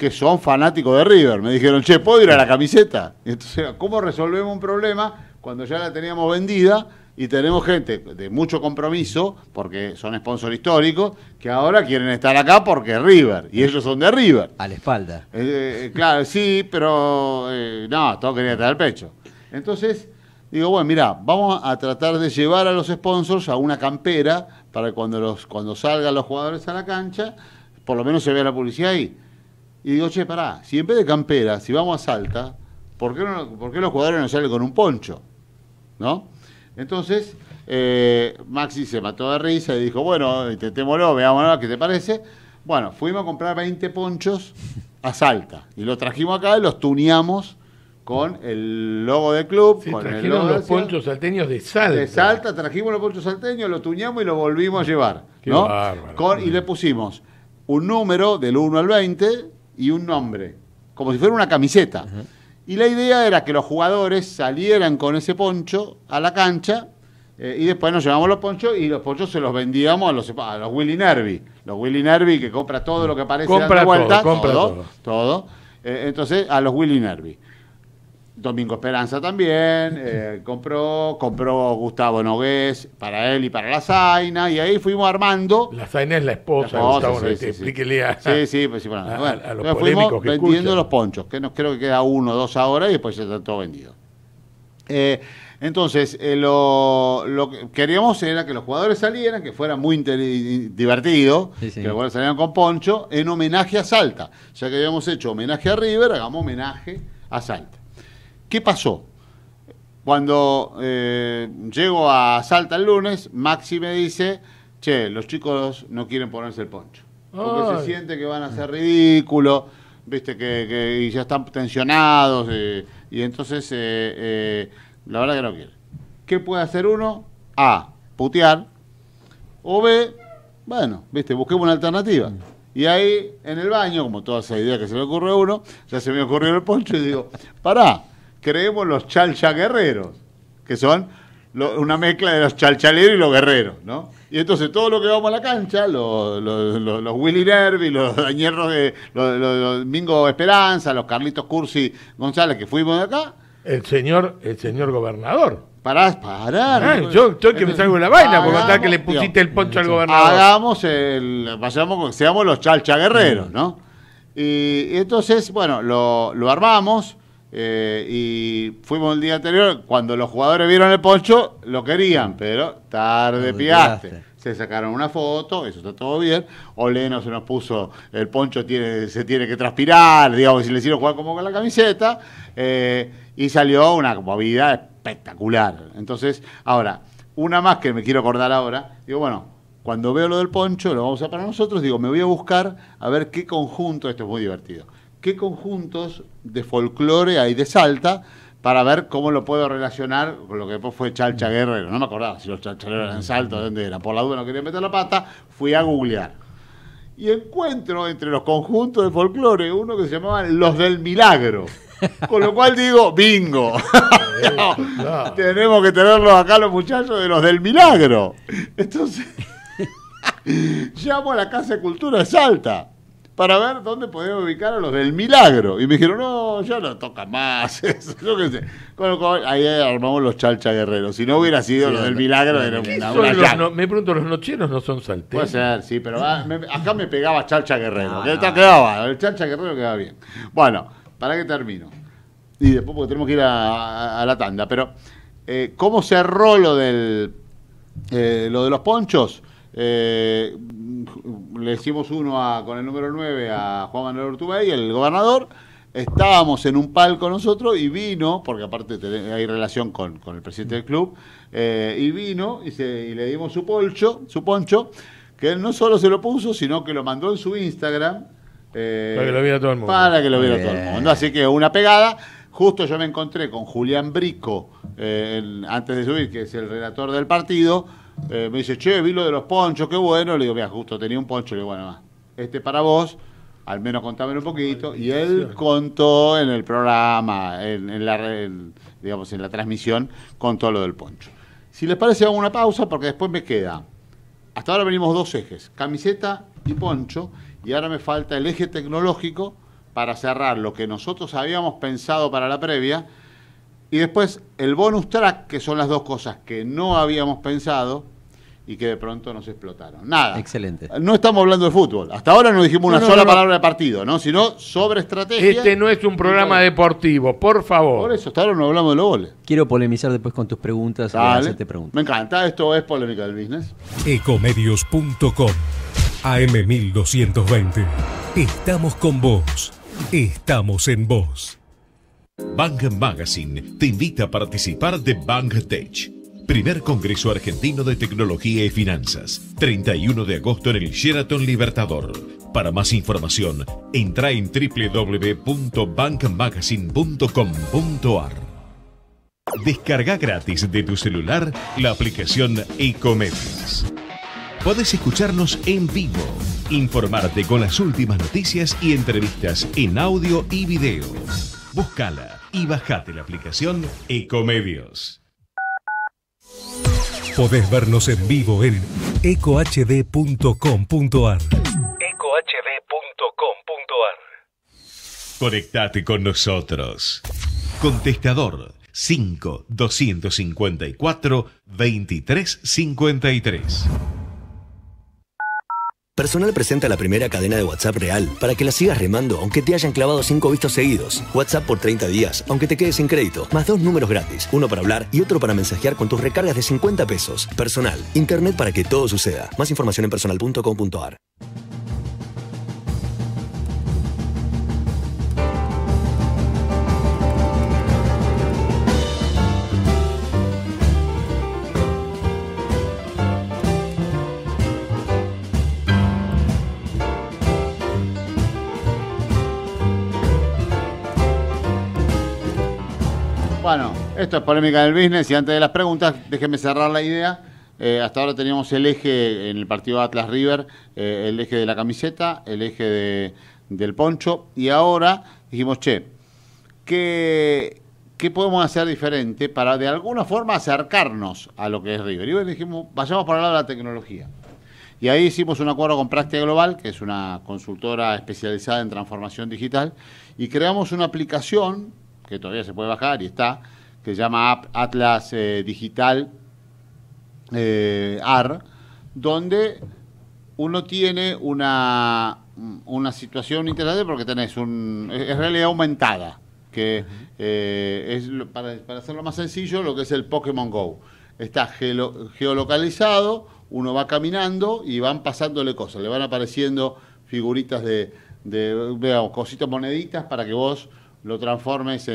Speaker 5: que son fanáticos de River. Me dijeron, che, ¿puedo ir a la camiseta? entonces, ¿cómo resolvemos un problema cuando ya la teníamos vendida y tenemos gente de mucho compromiso, porque son sponsor históricos, que ahora quieren estar acá porque es River, y ellos son de River. A la espalda. Eh, eh, claro, sí, pero eh, no, todo quería estar al pecho. Entonces, digo, bueno, mira, vamos a tratar de llevar a los sponsors a una campera para que cuando, los, cuando salgan los jugadores a la cancha, por lo menos se vea la publicidad ahí. Y digo, che, pará, si en vez de campera, si vamos a Salta, ¿por qué, los jugadores no salen con un poncho? ¿No? Entonces, eh, Maxi se mató de risa y dijo, bueno, intentémoslo, veámoslo, ¿qué te parece? Bueno, fuimos a comprar 20 ponchos a Salta y los trajimos acá y los tuneamos con el logo del club. Sí, con los ponchos
Speaker 6: salteños de Salta. De Salta,
Speaker 5: trajimos los ponchos salteños, los tuneamos y los volvimos a llevar. y le pusimos un número del 1 al 20 y un nombre, como si fuera una camiseta. Y la idea era que los jugadores salieran con ese poncho a la cancha eh, y después nos llevamos los ponchos y los ponchos se los vendíamos a los, a los Willy Nervi. Los Willy Nervi que compra todo lo que aparece compra la vuelta, todo, compra todo. Eh, entonces, a los Willy Nervi. Domingo Esperanza también, eh, compró, compró Gustavo Nogués para él y para la Zaina, y ahí fuimos armando. La Zaina es la esposa, de Gustavo, sí, explíquele a, sí, sí, pues, bueno, bueno, los polémicos vendiendo los ponchos, que nos creo que queda uno o dos ahora y después se está todo vendido. Eh, entonces, eh, lo, que queríamos era que los jugadores salieran, que fuera muy divertido, que los jugadores salieran con Poncho, en homenaje a Salta. Ya que habíamos hecho homenaje a River, hagamos homenaje a Salta. ¿Qué pasó? Cuando eh, llego a Salta el lunes, Maxi me dice, che, los chicos no quieren ponerse el poncho. Porque se siente que van a ser ridículos, viste, que, ya están tensionados, eh, y entonces eh, la verdad que no quiere. ¿Qué puede hacer uno? A, putear, o B, bueno, viste, busquemos una alternativa. Y ahí, en el baño, como toda esa idea que se le ocurre a uno, ya se me ocurrió el poncho y digo, pará, creemos los chalcha guerreros, que son una mezcla de los chalchaleros y los guerreros, ¿no? Y entonces todo lo que vamos a la cancha, los, Willy Nervi, los dañeros de los, Domingo Esperanza, los Carlitos Cursi González que fuimos de acá. El señor, el señor gobernador. Pará, pará. Ah, yo que me salgo de la vaina por matar que le pusiste el poncho al gobernador. Hagamos el, seamos los chalcha guerreros, mm. ¿no? Y entonces, bueno, lo, lo armamos eh, y fuimos el día anterior, cuando los jugadores vieron el poncho, lo querían, pero tarde piaste. Se sacaron una foto, eso está todo bien. Oleno se nos puso, el poncho se tiene que transpirar, digamos, si le hicieron jugar como con la camiseta. Eh, y salió una movida espectacular. Entonces, ahora, una más que me quiero acordar ahora, digo, bueno, cuando veo lo del poncho, lo vamos a para nosotros, digo, me voy a buscar a ver qué conjunto, esto es muy divertido qué conjuntos de folclore hay de Salta para ver cómo lo puedo relacionar con lo que después fue Chalcha mm. Guerrero. No me acordaba si los chalchaleros eran Salta, dónde era. Por la duda no quería meter la pata, fui a googlear. Y encuentro entre los conjuntos de folclore uno que se llamaba Los del Milagro. Con lo cual digo, bingo. *laughs* *laughs* Tenemos que tenerlos acá los muchachos de los del Milagro. Entonces, *laughs* llamo a la Casa de Cultura de Salta para ver dónde podemos ubicar a los del milagro. Y me dijeron, no, ya no toca más *laughs* eso, yo qué sé. ahí armamos los chalcha guerreros. Si no hubiera sido los del milagro, era una, Me pregunto, ¿los nocheros no son salteros? Puede ser, sí, pero acá me pegaba chalcha guerrero. el chalcha guerrero quedaba bien. Bueno, ¿para qué termino? Y después porque tenemos que ir a, la tanda, pero eh, ¿cómo cerró lo del eh, lo de los ponchos? Eh, le hicimos uno a, con el número 9 a Juan Manuel Urtubey, el gobernador. Estábamos en un palco nosotros y vino, porque aparte hay relación con, el presidente del club, eh, y vino y, se, le dimos su polcho, su poncho, que él no solo se lo puso, sino que lo mandó en su Instagram. Eh, para que lo viera todo el mundo. Para que lo viera todo el mundo. Así que una pegada. Justo yo me encontré con Julián Brico eh, antes de subir, que es el relator del partido eh, me dice, che, vi lo de los ponchos, qué bueno. Le digo, mira, justo tenía un poncho. Le digo, bueno, este este para vos, al menos contámelo un poquito. Y él contó en el programa, en, la, en la transmisión, contó lo del poncho. Si les parece, hago una pausa porque después me queda. Hasta ahora venimos dos ejes, camiseta y poncho, y ahora me falta el eje tecnológico para cerrar lo que nosotros habíamos pensado para la previa y después el bonus track, que son las dos cosas que no habíamos pensado y que de pronto nos explotaron. Nada. Excelente. No estamos hablando de fútbol. Hasta ahora no dijimos una sola palabra de partido, ¿no? Sino sobre estrategia. Este no es un programa deportivo, por favor. Por eso, hasta ahora no hablamos de los goles. Quiero polemizar después con tus preguntas. Dale. Te preguntas. Me encanta. Esto es Polémica del Business.
Speaker 3: Ecomedios.com AM1220. Estamos con vos. Estamos en vos. Bank Magazine te invita a participar de Bank Tech. Primer Congreso Argentino de Tecnología y Finanzas, 31 de agosto en el Sheraton Libertador. Para más información, entra en www.bankmagazine.com.ar. Descarga gratis de tu celular la aplicación Ecomedios. Puedes escucharnos en vivo, informarte con las últimas noticias y entrevistas en audio y video Búscala y bajate la aplicación Ecomedios. Podés vernos en vivo en ecohd.com.ar. ecohd.com.ar. Conectate con nosotros. Contestador 5 254 2353.
Speaker 1: Personal presenta la primera cadena de WhatsApp real para que la sigas remando aunque te hayan clavado cinco vistos seguidos. WhatsApp por 30 días, aunque te quedes sin crédito. Más dos números gratis, uno para hablar y otro para mensajear con tus recargas de 50 pesos. Personal, Internet para que todo suceda. Más información en personal.com.ar.
Speaker 5: Esto es polémica del business y antes de las preguntas, déjenme cerrar la idea. Eh, hasta ahora teníamos el eje en el partido Atlas River, eh, el eje de la camiseta, el eje del poncho y ahora dijimos, che, ¿qué, podemos hacer diferente para de alguna forma acercarnos a lo que es River? Y bueno, dijimos, vayamos para el lado de la tecnología. Y ahí hicimos un acuerdo con Práctica Global, que es una consultora especializada en transformación digital, y creamos una aplicación que todavía se puede bajar y está, que llama Atlas eh, Digital AR, eh, donde uno tiene una, una situación interesante porque tenés un, es realidad aumentada, que eh, es, para, hacerlo más sencillo, lo que es el Pokémon Go. Está geolocalizado, uno va caminando y van pasándole cosas, le van apareciendo figuritas de, de digamos, cositas moneditas para que vos lo transformes eh,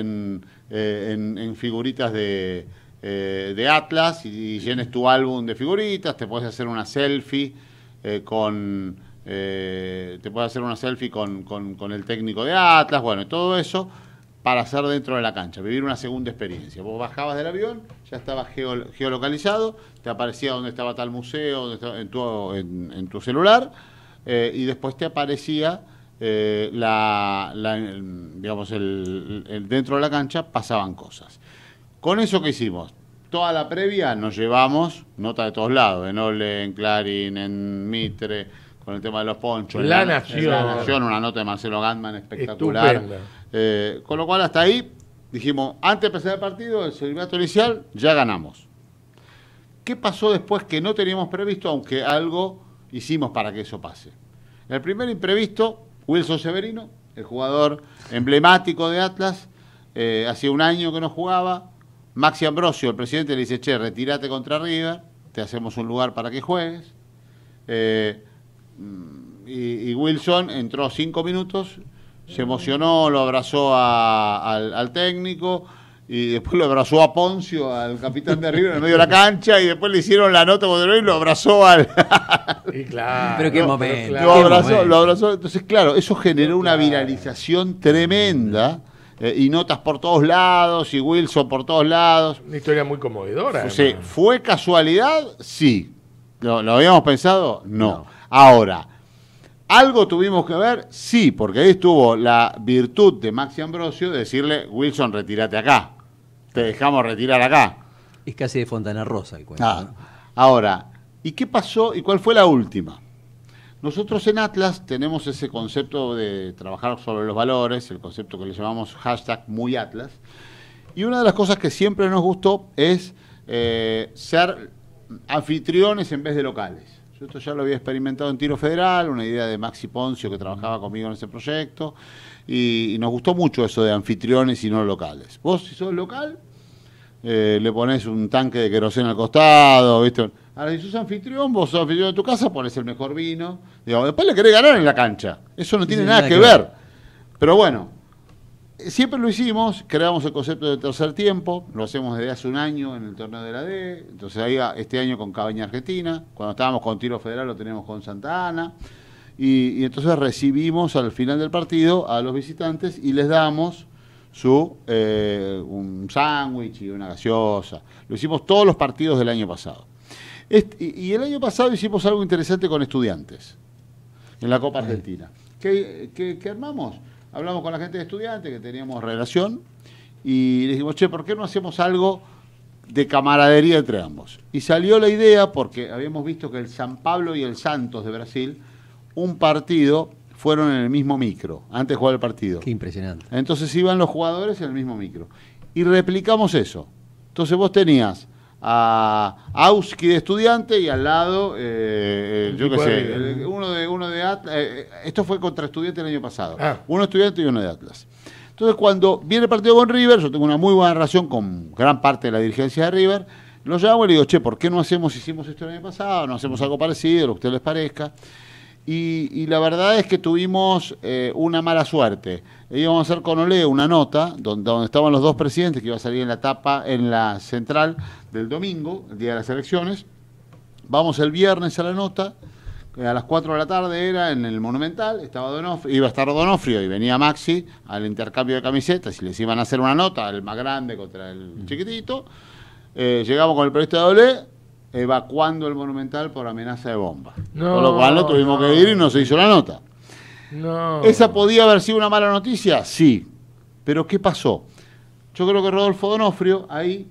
Speaker 5: en, en, figuritas de, eh, de Atlas y, llenes tu álbum de figuritas, te puedes eh, hacer una selfie con... te puedes hacer una selfie con, el técnico de Atlas, bueno, todo eso para hacer dentro de la cancha, vivir una segunda experiencia. Vos bajabas del avión, ya estabas geolocalizado, te aparecía donde estaba tal museo, en, tu, en tu celular, y después te aparecía eh, la, digamos, el, dentro de la cancha pasaban cosas. Con eso que hicimos, toda la previa nos llevamos nota de todos lados, en Ole, en Clarín, en Mitre, con el tema de los ponchos. La, en la Nación. una nota de Marcelo Gandman espectacular. Eh, con lo cual hasta ahí dijimos, antes de empezar el partido, el segmento inicial, ya ganamos. ¿Qué pasó después que no teníamos previsto, aunque algo hicimos para que eso pase? El primer imprevisto Wilson Severino, el jugador emblemático de Atlas, eh, hacía un año que no jugaba. Maxi Ambrosio, el presidente, le dice, che, retírate contra arriba, te hacemos un lugar para que juegues. Eh, mm, y, Wilson entró cinco minutos, se emocionó, lo abrazó al técnico, y después lo abrazó a Poncio, al capitán de arriba en el medio de la cancha, y después le hicieron la nota y lo abrazó al. claro. Pero qué momento. lo, abrazó, lo abrazó. Entonces, claro, eso generó una viralización tremenda. Eh, y notas por todos lados, y Wilson por todos lados.
Speaker 6: Una historia muy conmovedora.
Speaker 5: ¿Fue casualidad? Sí. ¿Lo, habíamos pensado? No. no. Ahora, ¿algo tuvimos que ver? Sí, porque ahí estuvo la virtud de Maxi Ambrosio de decirle, Wilson, retírate acá te dejamos retirar acá. Es casi de Fontana Rosa el cuento. Ah, ahora, ¿y qué pasó y cuál fue la última? Nosotros en Atlas tenemos ese concepto de trabajar sobre los valores, el concepto que le llamamos hashtag muy Atlas. Y una de las cosas que siempre nos gustó es eh, ser anfitriones en vez de locales. Yo esto ya lo había experimentado en Tiro Federal, una idea de Maxi Poncio que trabajaba conmigo en ese proyecto, y, nos gustó mucho eso de anfitriones y no locales. Vos, si sos local, eh, le pones un tanque de queroseno al costado, ¿viste? Ahora, si sos anfitrión, vos sos anfitrión de tu casa, ponés el mejor vino. Digo, después le querés ganar en la cancha. Eso no tiene nada, que, ver. Pero bueno, siempre lo hicimos, creamos el concepto de tercer tiempo, lo hacemos desde hace un año en el torneo de la D, entonces ahí ah, este año con Cabaña Argentina, cuando estábamos con Tiro Federal lo tenemos con Santa Ana, y, entonces recibimos al final del partido a los visitantes y les damos su eh, un sándwich y una gaseosa. Lo hicimos todos los partidos del año pasado. y, el año pasado hicimos algo interesante con estudiantes, en la Copa Argentina. qué armamos? hablamos con la gente de estudiantes que teníamos relación y le dijimos, che, ¿por qué no hacemos algo de camaradería entre ambos? Y salió la idea porque habíamos visto que el San Pablo y el Santos de Brasil, un partido, fueron en el mismo micro, antes de jugar el partido. Qué impresionante. Entonces iban los jugadores en el mismo micro. Y replicamos eso. Entonces vos tenías a Auski de estudiante y al lado, eh, eh, yo qué sé, uno de, uno de Atlas, eh, esto fue contra estudiante el año pasado, ah. uno estudiante y uno de Atlas. Entonces cuando viene el partido con River, yo tengo una muy buena relación con gran parte de la dirigencia de River, lo llamo y le digo, che, ¿por qué no hacemos, hicimos esto el año pasado, no hacemos algo parecido, lo que a ustedes les parezca? Y, la verdad es que tuvimos eh, una mala suerte. Eh, íbamos a hacer con Olé una nota donde, estaban los dos presidentes que iba a salir en la tapa en la central del domingo, el día de las elecciones. Vamos el viernes a la nota, a las 4 de la tarde era en el Monumental, estaba Donofrio, iba a estar Donofrio y venía Maxi al intercambio de camisetas y les iban a hacer una nota, el más grande contra el mm. chiquitito. Eh, llegamos con el proyecto de Olé evacuando el Monumental por amenaza de bomba. Con lo cual no tuvimos que ir y no se hizo la nota. ¿Esa podía haber sido una mala noticia? Sí. Pero ¿qué pasó? Yo creo que Rodolfo Donofrio ahí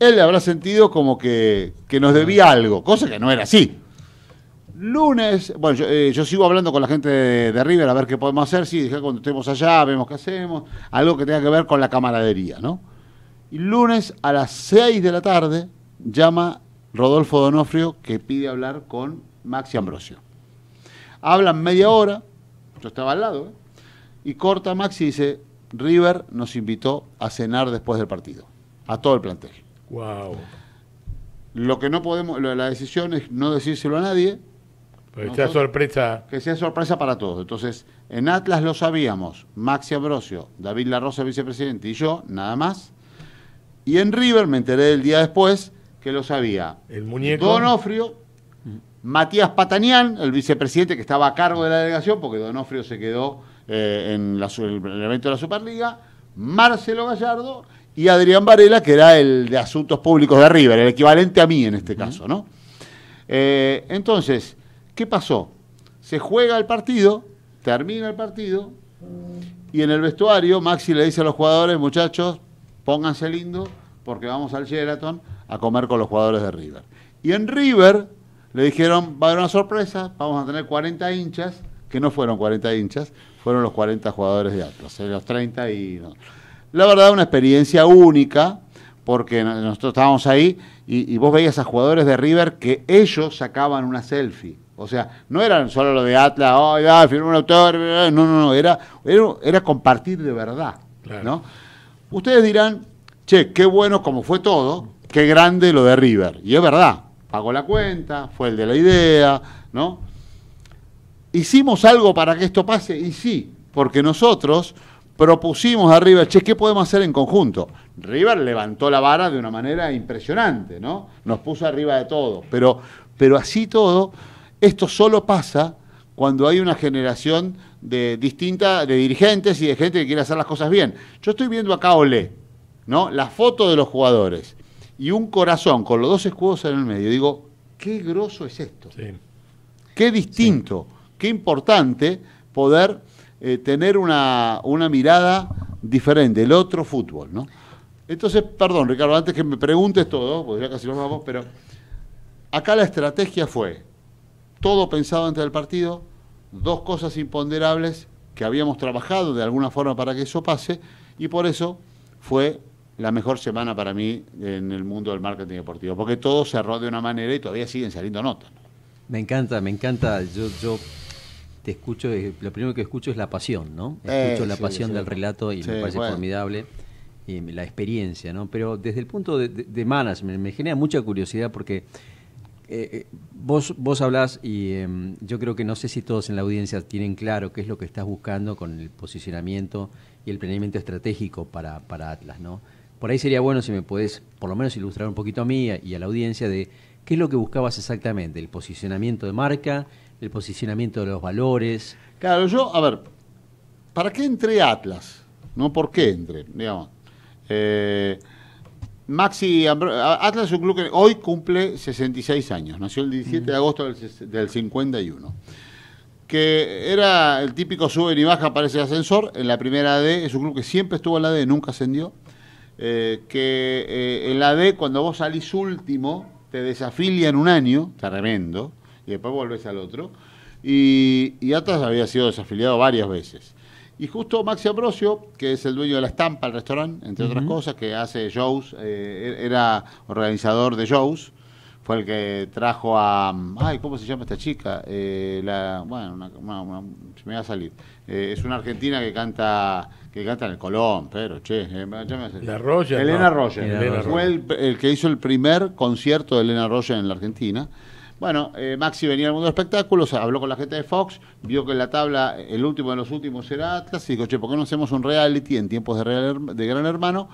Speaker 5: él le habrá sentido como que, nos debía algo, cosa que no era así lunes, bueno, yo, eh, sigo hablando con la gente de, River a ver qué podemos hacer, sí, dije cuando estemos allá, vemos qué hacemos, algo que tenga que ver con la camaradería, ¿no? Y lunes a las 6 de la tarde llama Rodolfo Donofrio, que pide hablar con Maxi Ambrosio. Hablan media hora, yo estaba al lado, y corta Maxi y dice, River nos invitó a cenar después del partido, a todo el plantel. Wow. Lo que no podemos, lo de la decisión es no decírselo a nadie. Pues que sea sorpresa. Que sea sorpresa para todos. Entonces, en Atlas lo sabíamos, Maxi Ambrosio, David Larrosa, vicepresidente, y yo, nada más. Y en River, me enteré el día después, que lo sabía? El muñeco. Donofrio, Matías Patanián, el vicepresidente que estaba a cargo de la delegación, porque Donofrio se quedó eh, en, el evento de la Superliga, Marcelo Gallardo y Adrián Varela, que era el de Asuntos Públicos de River, el equivalente a mí en este caso, ¿no? Eh, entonces, ¿qué pasó? Se juega el partido, termina el partido, y en el vestuario Maxi le dice a los jugadores, muchachos, pónganse lindo, porque vamos al Sheraton a comer con los jugadores de River. Y en River le dijeron, va a haber una sorpresa, vamos a tener 40 hinchas, que no fueron 40 hinchas, fueron los 40 jugadores de Atlas, eh, los 30 y... La verdad, una experiencia única, porque nosotros estábamos ahí y, vos veías a jugadores de River que ellos sacaban una selfie. O sea, no eran solo lo de Atlas, oh, ya, firmó un autor, no, no, no, era, era, compartir de verdad. Ustedes dirán, che, qué bueno como fue todo, qué grande lo de River. Y es verdad, pagó la cuenta, fue el de la idea, ¿no? ¿Hicimos algo para que esto pase? Y sí, porque nosotros propusimos a River, che, ¿qué podemos hacer en conjunto? River levantó la vara de una manera impresionante, ¿no? Nos puso arriba de todo. Pero, pero así todo, esto solo pasa cuando hay una generación de distinta de dirigentes y de gente que quiere hacer las cosas bien. Yo estoy viendo acá Olé, ¿no? La foto de los jugadores y un corazón con los dos escudos en el medio. Digo, qué groso es esto. Qué distinto, qué importante poder eh, tener una, una, mirada diferente, el otro fútbol, ¿no? Entonces, perdón, Ricardo, antes que me preguntes todo, porque ya casi nos vamos, pero acá la estrategia fue todo pensado antes del partido, dos cosas imponderables que habíamos trabajado de alguna forma para que eso pase, y por eso fue la mejor semana para mí en el mundo del marketing deportivo, porque todo cerró de una manera y todavía siguen saliendo notas. Me encanta, me encanta. Yo, yo te escucho, eh, lo primero que escucho es la pasión,
Speaker 4: ¿no? Escucho eh, la pasión del relato y me parece formidable y la experiencia, ¿no? Pero desde el punto de, Manas, me genera mucha curiosidad porque eh, vos, vos hablás y em, yo creo que no sé si todos en la audiencia tienen claro qué es lo que estás buscando con el posicionamiento y el planeamiento estratégico para, para Atlas, ¿no? Por ahí sería bueno si me podés por lo menos ilustrar un poquito a mí y a la audiencia de qué es lo que buscabas exactamente, el
Speaker 5: posicionamiento de marca, el posicionamiento de los valores. Claro, yo, a ver, ¿para qué entré Atlas? ¿No? ¿Por qué entré? Digamos, eh, Maxi Atlas es un club que hoy cumple 66 años, nació el 17 de mm. agosto del, 51 que era el típico sube y baja, parece ascensor, en la primera D, es un club que siempre estuvo en la D, nunca ascendió, eh, que eh, el en la D, cuando vos salís último, te en un año, tremendo, y después volvés al otro. Y, y Atlas había sido desafiliado varias veces. Y justo Maxi Ambrosio, que es el dueño de la estampa, el restaurante, entre otras cosas, que hace shows, eh, era organizador de shows, fue el que trajo a. Ay, ¿cómo se llama esta chica? bueno, se me va a salir. es una argentina que canta que canta en el Colón, pero che. Eh, Elena Fue el, que hizo el primer concierto de Elena Roger en la Argentina. Bueno, eh, Maxi venía al mundo de espectáculos, habló con la gente de Fox, vio que en la tabla el último de los últimos era Atlas y dijo, che, ¿por qué no hacemos un reality en tiempos de, real, de Gran Hermano?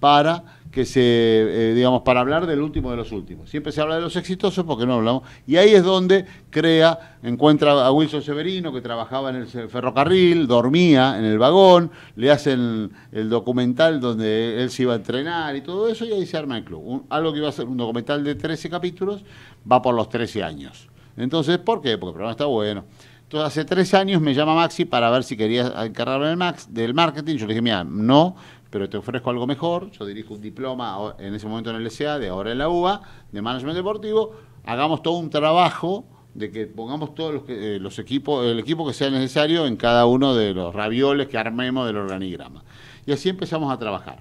Speaker 5: para que se, eh, digamos, para hablar del último de los últimos. Siempre se habla de los exitosos porque no hablamos. Y ahí es donde crea, encuentra a Wilson Severino, que trabajaba en el ferrocarril, dormía en el vagón, le hacen el documental donde él se iba a entrenar y todo eso, y ahí se arma el club. algo que iba a ser un documental de 13 capítulos, va por los 13 años. Entonces, ¿por qué? Porque el programa está bueno. Entonces, hace tres años me llama Maxi para ver si quería encargarme del, max, del marketing. Yo le dije, mira, no, pero te ofrezco algo mejor, yo dirijo un diploma en ese momento en el SEA, de ahora en la UBA, de management deportivo, hagamos todo un trabajo de que pongamos todos los, eh, equipos, el equipo que sea necesario en cada uno de los ravioles que armemos del organigrama. Y así empezamos a trabajar.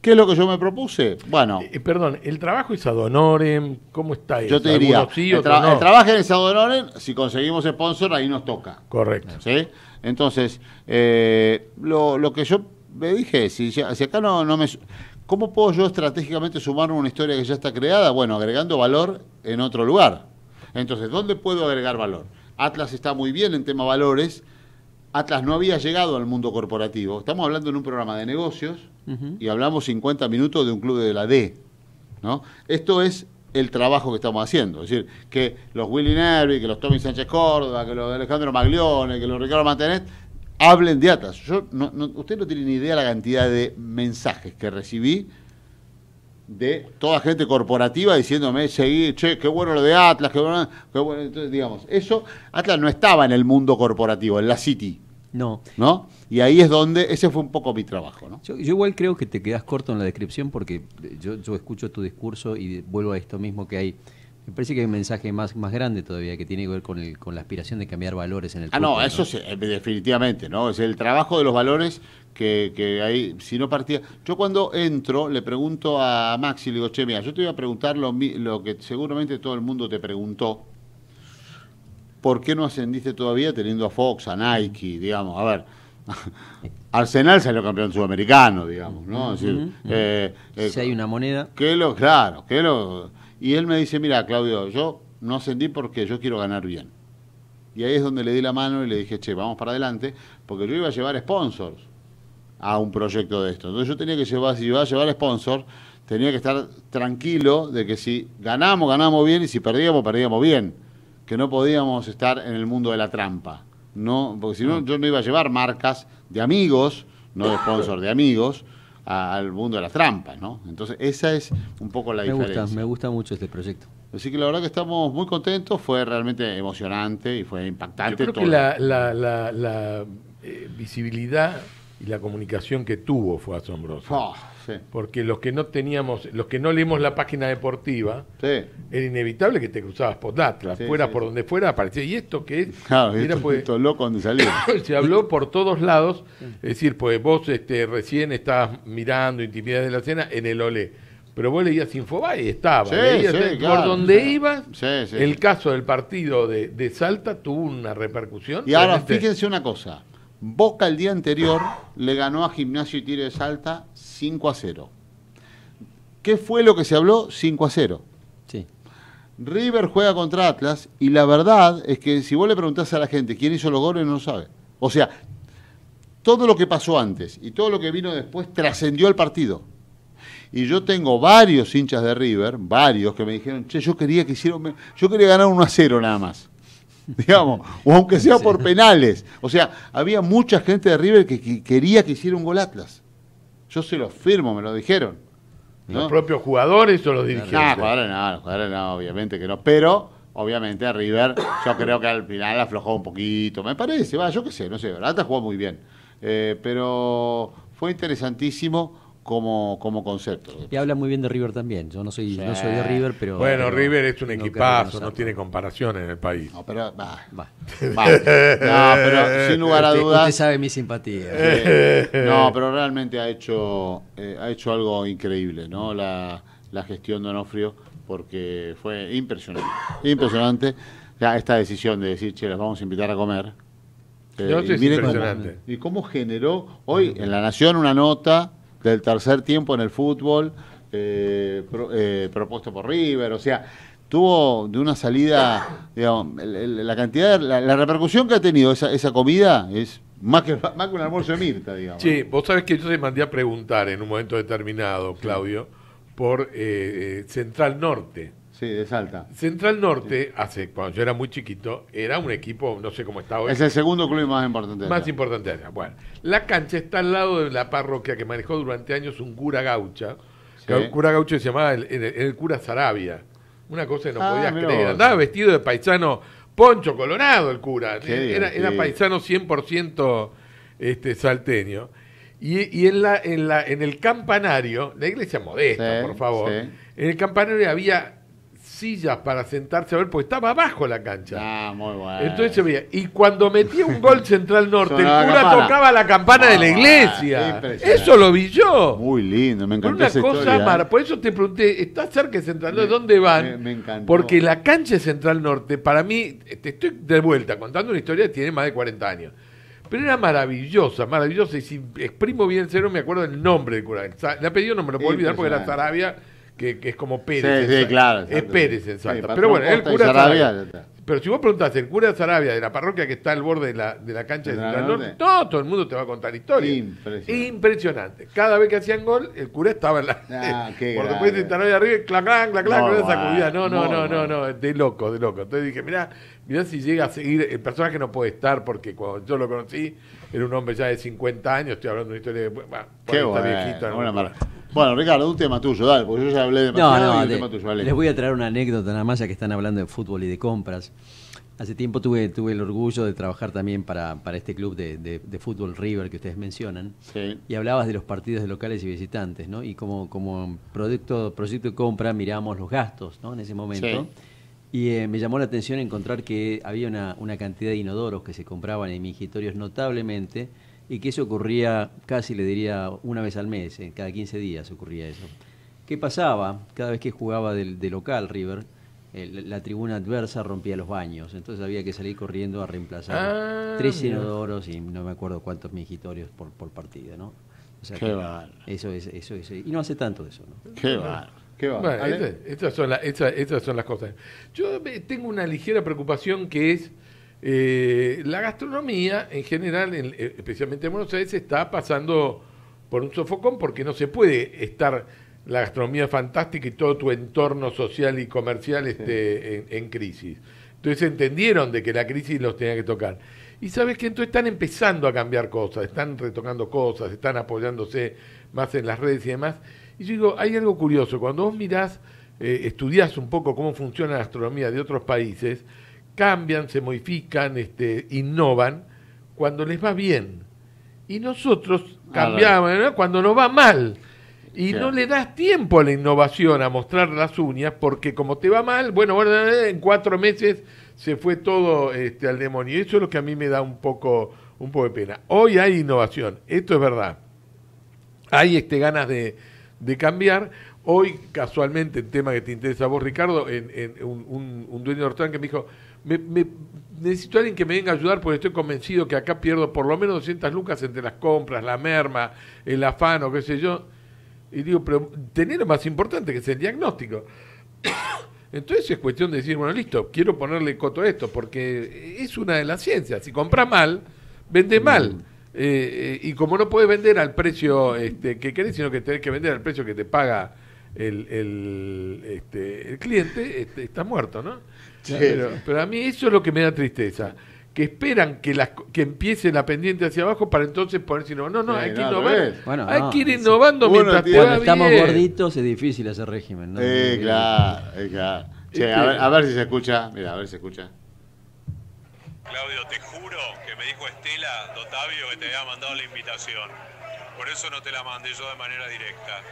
Speaker 5: ¿Qué es lo que yo me propuse? Bueno. Eh,
Speaker 6: eh, perdón, ¿el trabajo es ad honorem? ¿Cómo está eso? Yo te diría, el, trabajo
Speaker 5: en ad si conseguimos sponsor, ahí nos toca. Correcto. Entonces, lo, lo que yo me dije, si, si acá no, no me... ¿Cómo puedo yo estratégicamente sumarme a una historia que ya está creada? Bueno, agregando valor en otro lugar. Entonces, ¿dónde puedo agregar valor? Atlas está muy bien en tema valores. Atlas no había llegado al mundo corporativo. Estamos hablando en un programa de negocios y hablamos 50 minutos de un club de la D. ¿no? Esto es el trabajo que estamos haciendo. Es decir, que los Willy Nervi, que los Tommy Sánchez Córdoba, que los Alejandro Maglione, que los Ricardo Mantenet hablen de Atlas. Yo no, no, usted no tiene ni idea la cantidad de mensajes que recibí de toda gente corporativa diciéndome, seguí, che, qué bueno lo de Atlas, qué bueno, Entonces, digamos, eso, Atlas no estaba en el mundo corporativo, en la City. No. ¿No? Y ahí es donde, ese fue un poco mi trabajo, Yo, igual creo que te quedas corto en la descripción porque
Speaker 4: yo escucho tu discurso y vuelvo a esto mismo que hay me parece que hay un mensaje más, más grande todavía que tiene que ver con, el, con la aspiración de cambiar valores en
Speaker 5: el Ah, no, eso Es, eh, definitivamente, ¿no? Es el trabajo de los valores que, que hay, si no partía. Yo cuando entro le pregunto a Maxi, le digo, che, mira, yo te voy a preguntar lo, lo que seguramente todo el mundo te preguntó. ¿Por qué no ascendiste todavía teniendo a Fox, a Nike, digamos? A ver, *laughs* Arsenal salió campeón sudamericano, digamos, ¿no? Es decir, eh, eh, si hay una moneda. ¿Qué lo, claro, que lo y él me dice, mira, Claudio, yo no ascendí porque yo quiero ganar bien. Y ahí es donde le di la mano y le dije, che, vamos para adelante, porque yo iba a llevar sponsors a un proyecto de esto. Entonces yo tenía que llevar, si iba a llevar sponsors, tenía que estar tranquilo de que si ganamos, ganamos bien, y si perdíamos, perdíamos bien. Que no podíamos estar en el mundo de la trampa. No, porque si no, ah. yo no iba a llevar marcas de amigos, no de sponsors, de amigos, al mundo de las trampas, ¿no? Entonces, esa es un poco la me Gusta, me gusta mucho este proyecto. Así que la verdad que estamos muy contentos, fue realmente emocionante y fue impactante. Yo creo que
Speaker 6: la, eh, visibilidad y la comunicación que tuvo fue asombrosa. Oh. Porque los que no teníamos, los que no leemos la página deportiva, era inevitable que te cruzabas por Datla. fuera por donde fuera, aparecía. ¿Y esto que es?
Speaker 5: *laughs* Ah, pues, loco donde salió. *laughs* se habló por todos
Speaker 6: lados, es decir, pues vos este, recién estabas mirando Intimidad de la Cena en el Olé. Pero vos leías y estaba. por donde ibas, el caso del
Speaker 5: partido de, de Salta tuvo una repercusión. Y ahora fíjense una cosa. Boca el día anterior le ganó a Gimnasio y Tiro de Salta 5 a 0. ¿Qué fue lo que se habló? 5 a 0. Sí. River juega contra Atlas y la verdad es que si vos le preguntás a la gente quién hizo los goles, no lo sabe. O sea, todo lo que pasó antes y todo lo que vino después trascendió al partido. Y yo tengo varios hinchas de River, varios que me dijeron, che, yo quería que hicieron, yo quería ganar 1 a 0 nada más. *laughs* digamos, o aunque sea por penales. O sea, había mucha gente de River que, quería que hiciera un gol Atlas. Yo se lo firmo, me lo dijeron. ¿Los propios jugadores o los dirigentes? Ah, no, los jugadores no, obviamente que no. Pero, obviamente, a River, yo creo que al final aflojó un poquito, me parece, va, yo qué sé, no sé, Atlas jugó muy bien. Eh, pero fue interesantísimo como, como concepto. Y habla muy bien de River también. Yo no soy, soy de River, pero. Bueno, River es un equipazo, no tiene comparación en el país. No, pero. va va no, pero sin lugar a dudas. Usted
Speaker 4: sabe mi simpatía. no,
Speaker 5: pero realmente ha hecho, eh, ha hecho algo increíble, ¿no? La, gestión de Onofrio, porque fue impresionante. Impresionante. esta decisión de decir, che, las vamos a invitar a comer. Eh, no, y cómo generó hoy en La Nación una nota del tercer tiempo en el fútbol, eh, eh, propuesto por River, o sea, tuvo de una salida, digamos, la cantidad, la, repercusión que ha tenido esa, comida es más que, más que un almuerzo de Mirta, digamos. Sí,
Speaker 6: vos sabés que yo te mandé a preguntar en un momento determinado, Claudio, por eh, Central Norte. Sí, de Salta. Central Norte, hace cuando yo era muy chiquito, era un equipo, no sé cómo estaba. Es el segundo club
Speaker 5: más importante. Más
Speaker 6: importante Bueno, la cancha está al lado de la parroquia que manejó durante años un cura gaucha. Un cura gaucho se llamaba el, cura Sarabia. Una cosa que no ah, podías creer. Andaba vestido de paisano poncho colorado el cura. Era, paisano 100% este, salteño. Y, y en, la, en, la, en el campanario, la iglesia modesta, por favor, en el campanario había sillas para sentarse a ver, porque estaba abajo la cancha. Ah, muy bueno. Entonces se veía. Y cuando metía un gol Central Norte, el cura tocaba la campana de la iglesia. Eso
Speaker 5: lo vi yo. Muy lindo, me encantó. Una cosa historia, ¿eh?
Speaker 6: Por eso te pregunté, está cerca de Central Norte? ¿Dónde van?
Speaker 5: Me, Porque la
Speaker 6: cancha Central Norte, para mí, te estoy de vuelta contando una historia que tiene más de 40 años. Pero era maravillosa, maravillosa. Y si exprimo bien cero, me acuerdo el nombre del cura. Le ha pedido, no me lo puedo olvidar porque era Sarabia que, que es como Pérez. claro. Es Pérez en pero bueno, el cura de Sarabia. Pero si vos preguntás, el cura de Sarabia, de la parroquia que está al borde de la, de la cancha de Central todo, todo el mundo te va a contar historias. Impresionante. Impresionante. Cada vez que hacían gol, el cura estaba en la. Ah, qué por después de Sarabia arriba, clac, clac, clac, clac, con No, no, no, no, no, de loco, de loco. Entonces dije, mirá, mirá si llega a seguir. El personaje no puede estar porque cuando yo lo conocí, era un hombre ya de 50 años, estoy hablando de una historia de. Bueno, qué viejito,
Speaker 5: ¿no? Bueno, Ricardo, un tema tuyo, dale, porque yo ya hablé de... no, no, tema Les voy a
Speaker 4: traer una anécdota nada más, ya que están hablando de fútbol y de compras. Hace tiempo tuve, tuve el orgullo de trabajar también para, este club de, fútbol River que ustedes mencionan. Sí. Y hablabas de los partidos de locales y visitantes, ¿no? Y como, como producto, proyecto de compra mirábamos los gastos, ¿no? En ese momento. Sí. Y eh, me llamó la atención encontrar que había una, una cantidad de inodoros que se compraban en migitorios notablemente y que eso ocurría casi, le diría, una vez al mes, eh, cada 15 días ocurría eso. ¿Qué pasaba? Cada vez que jugaba de, local River, la tribuna adversa rompía los baños, entonces había que salir corriendo a reemplazar ah, tres inodoros y no me acuerdo cuántos mijitorios por, por partida, ¿no? O sea, Qué que eso es, eso es, y no hace tanto de eso, ¿no? Qué
Speaker 6: va. Qué estas, son estas, son las cosas. Yo eh, tengo una ligera preocupación que es eh, la gastronomía en general, eh, especialmente en Buenos Aires, está pasando por un sofocón porque no se puede estar la gastronomía fantástica y todo tu entorno social y comercial en, crisis. Entonces entendieron de que la crisis los tenía que tocar. Y sabes que entonces están empezando a cambiar cosas, están retocando cosas, están apoyándose más en las redes y demás. Y yo digo, hay algo curioso, cuando vos mirás, estudias eh, estudiás un poco cómo funciona la gastronomía de otros países, cambian, se modifican, este, innovan, cuando les va bien. Y nosotros ah, cambiamos cuando nos va mal. Y no le das tiempo a la innovación, a mostrar las uñas, porque como te va mal, bueno, en cuatro meses se fue todo este, al demonio. eso es lo que a mí me da un poco, un poco de pena. Hoy hay innovación, esto es verdad. Hay este, ganas de, cambiar. Hoy, casualmente, el tema que te interesa a vos, Ricardo, en, un, dueño de restaurante que me dijo, me, me, necesito a alguien que me venga a ayudar porque estoy convencido que acá pierdo por lo menos 200 lucas entre las compras, la merma, el afano, qué sé yo. Y digo, pero tener lo más importante, que es el diagnóstico. *coughs* Entonces es cuestión de decir, bueno, listo, quiero ponerle coto a esto, porque es una de las ciencias. Si compras mal, vende mal. Mm. Eh, eh, y como no puedes vender al precio este, que querés, sino que tenés que vender al precio que te paga el, este, cliente, este, está muerto, ¿no? Pero, a mí eso es lo que me da tristeza. Que esperan que, las, que empiece la pendiente hacia abajo para entonces ponerse No, no, no hay que innovar. hay que ir innovando Cuando estamos gorditos
Speaker 4: es difícil
Speaker 5: hacer régimen. ¿no? Eh, claro, este a, ver, si se escucha. Mira, a ver si se escucha. Claudio, te juro
Speaker 3: que me dijo Estela Dotavio que te había mandado la invitación. Por eso no te la mandé yo de manera directa.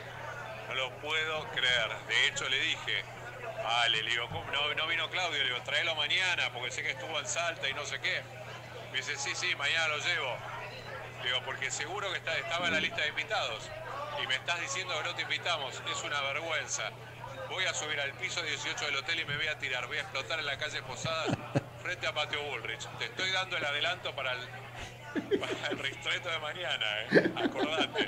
Speaker 3: No lo puedo creer. De hecho, le dije, Vale, le digo, No, vino Claudio, le digo, tráelo mañana
Speaker 6: porque sé que estuvo en Salta y no sé qué. Me dice, sí, sí, mañana lo llevo. Le digo, porque seguro que estaba en la lista de invitados y me estás diciendo que no te invitamos, es una vergüenza. Voy a subir al piso 18 del hotel y me voy a tirar, voy a explotar en la calle Posada,
Speaker 3: frente a Patio Bullrich. Te estoy dando el adelanto para el para el ristreto de mañana, ¿eh? Acordate.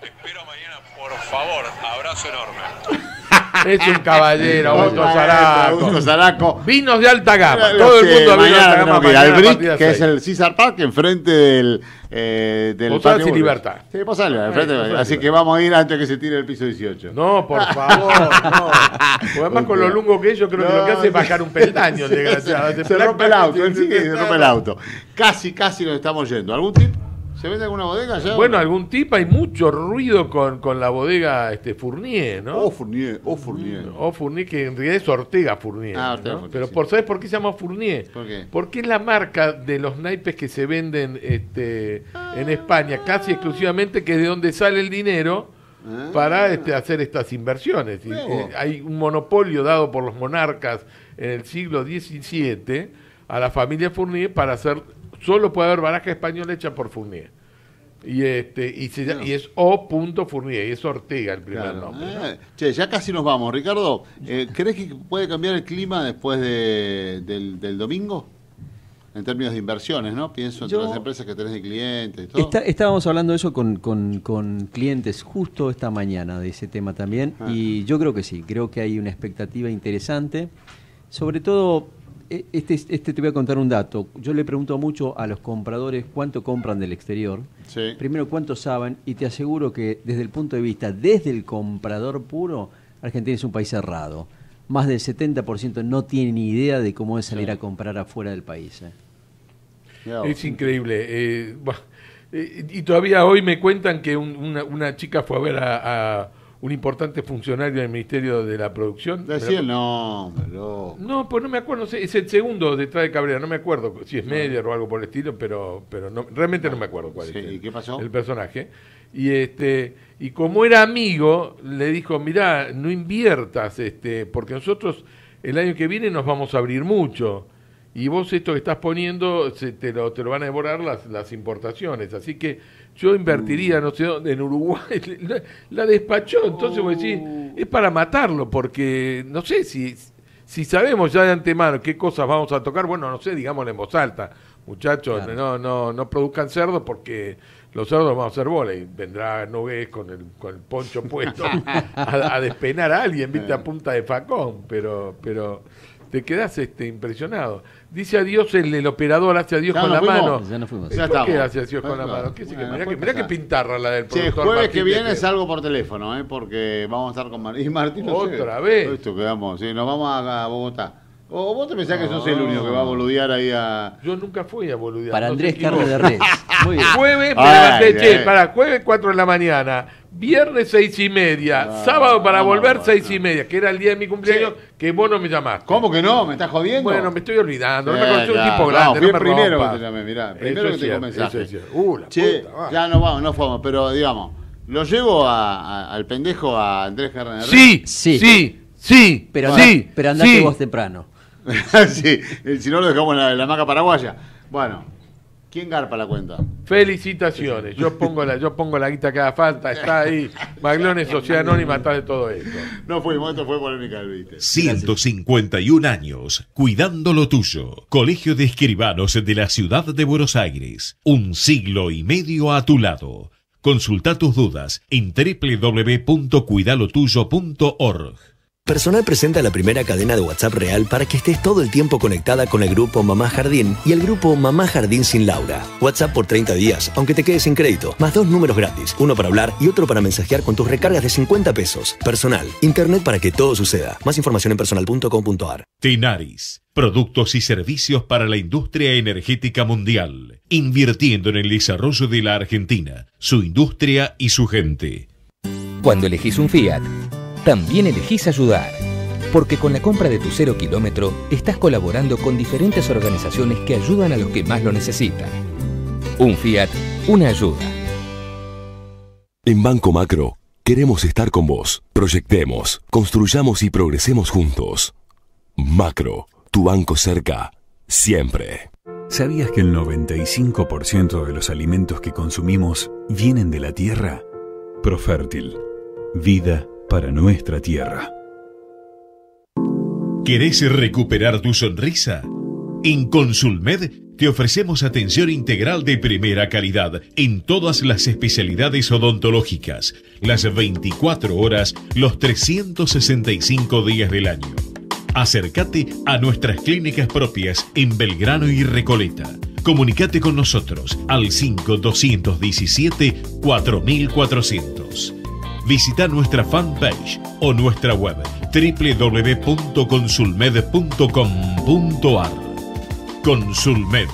Speaker 3: Te espero mañana, por favor. Abrazo
Speaker 4: enorme.
Speaker 6: Es un caballero, Augusto Zaraco. Vinos de alta gama. Eh, Todo el mundo vino de alta gama. Mañana, que es el
Speaker 5: César Park, enfrente del eh, del sin libertad. Ah, así que vamos a ir antes que se tire el piso 18. No, por favor, no. además con lo lungo que ellos
Speaker 6: creo que lo que hace es bajar un peldaño, desgraciado.
Speaker 5: *laughs* Se, rompe el auto, sí, se rompe el auto. Casi, casi nos estamos yendo. ¿Algún tip? ¿Se vende alguna bodega Bueno,
Speaker 6: algún tipo, hay mucho ruido con, la bodega este, Fournier, ¿no? O
Speaker 5: Fournier, o Fournier. Mm,
Speaker 6: o Fournier, que en realidad es Ortega Fournier. Ah, Pero por, ¿sabes por qué se llama Fournier? ¿Por qué? Porque es la marca de los naipes que se venden este, en España, casi exclusivamente, que es de donde sale el dinero ah. para este, hacer estas inversiones. Y, eh, hay un monopolio dado por los monarcas en el siglo XVII a la familia Fournier para hacer Solo puede haber baraja española hecha por Furnier.
Speaker 5: Y este y, es O. y es Ortega el primer nombre. Eh, che, ya casi nos vamos. Ricardo, eh, ¿crees que puede cambiar el clima después del, domingo? en términos de inversiones, ¿no? Pienso en las empresas que tenés de clientes. Y todo.
Speaker 4: estábamos hablando de eso con, clientes justo esta mañana, de ese tema también, ah. y yo creo que sí, creo que hay una expectativa interesante, sobre todo eh, este, este, te voy a contar un dato. Yo le pregunto mucho a los compradores cuánto compran del exterior. Primero, cuánto saben. Y te aseguro que desde el punto de vista, desde el comprador puro, Argentina es un país cerrado. Más del 70% no tiene ni idea de cómo es salir a comprar afuera del país.
Speaker 6: Eh. Es increíble. Eh, y todavía hoy me cuentan que una, chica fue a ver a un importante funcionario del Ministerio de la Producción. decía el No, pues no me acuerdo, es el segundo detrás de Cabrera, no me acuerdo si es media o algo por el estilo, pero, pero no, realmente no me acuerdo cuál es. El personaje. Y este, y como era amigo, le dijo, mirá, no inviertas, este, porque nosotros el año que viene nos vamos a abrir mucho. Y vos esto que estás poniendo, te, lo, te lo van a devorar las, las importaciones. Así que yo invertiría, no sé dónde, en Uruguay, *laughs* la, despachó, entonces voy a es para matarlo, porque no sé si, si sabemos ya de antemano qué cosas vamos a tocar, bueno, no sé, digamos en voz alta, muchachos, no, no, no produzcan cerdo porque los cerdos van a hacer bola y vendrá Nogués con el, con el poncho puesto *laughs* a, a, despenar a alguien, viste, a punta de facón, pero, pero te quedas este, impresionado. Dice adiós el, el operador, hace adiós con la mano. Ya nos fuimos. Eh, ya ¿Por qué hace adiós con la mano? mirá,
Speaker 5: que, mirá pintarra la del productor. Sí, jueves que viene salgo por teléfono, ¿eh? porque vamos a estar con Martín. Otra vez. Esto quedamos, sí, nos vamos a, Bogotá.
Speaker 6: ¿O vos te pensás que sos el ah. único que va a
Speaker 5: boludear ahí a.?
Speaker 6: Yo nunca fui a boludear. Para Andrés Carlos de Reyes. *laughs* Jueves, para,
Speaker 5: jueves 4 de la mañana.
Speaker 6: Viernes seis y media, sábado para volver 6 seis y media, que era el día de mi cumpleaños, que vos no me llamás. ¿Cómo que no? ¿Me estás jodiendo? Bueno, me estoy olvidando. no me un tipo grande. no, me primero que te llamé, mirá. Primero que te comenzaste. Es
Speaker 5: uh, la puta, ya no vamos, no fuimos, pero digamos, ¿lo llevo al pendejo a Andrés Hernández? Sí,
Speaker 4: sí, sí, sí. Pero, sí, pero andate vos temprano.
Speaker 5: *laughs* sí, eh, si no lo dejamos en la, en la maca paraguaya. Bueno. ¿Quién garpa la cuenta? Felicitaciones.
Speaker 6: Yo pongo la, yo pongo la guita que haga falta. Está ahí. Maglones, Sociedad Anónima, está de todo esto.
Speaker 5: No fuimos, esto fue polémica, ¿viste?
Speaker 3: 151 años, cuidando lo tuyo. Colegio de Escribanos de la Ciudad de Buenos Aires. Un siglo y medio a tu lado. Consulta tus dudas en www.cuidalotuyo.org. Personal presenta la primera cadena de WhatsApp real para que estés todo el tiempo conectada con el
Speaker 1: grupo Mamá Jardín y el grupo Mamá Jardín sin Laura. WhatsApp por 30 días, aunque te quedes sin crédito, más dos números gratis, uno para hablar y otro para mensajear con tus recargas de 50 pesos. Personal, internet para que todo suceda. Más información en personal.com.ar.
Speaker 3: Tenaris, productos y servicios para la industria energética mundial, invirtiendo en el desarrollo de la Argentina,
Speaker 2: su industria y su gente. Cuando elegís un Fiat, también elegís ayudar. Porque con la compra de tu cero kilómetro estás colaborando con diferentes organizaciones que ayudan a los que más lo necesitan. Un Fiat, una ayuda.
Speaker 3: En Banco Macro, queremos estar con vos. Proyectemos, construyamos y progresemos juntos. Macro, tu banco cerca, siempre. ¿Sabías que el 95% de los alimentos que consumimos vienen de la tierra? Profértil. Vida para nuestra tierra. ¿Querés recuperar tu sonrisa? En Consulmed te ofrecemos atención integral de primera calidad en todas las especialidades odontológicas, las 24 horas, los 365 días del año. Acércate a nuestras clínicas propias en Belgrano y Recoleta. Comunicate con nosotros al 5217 4400 visita nuestra fanpage o nuestra web www.consulmed.com.ar. Consulmed,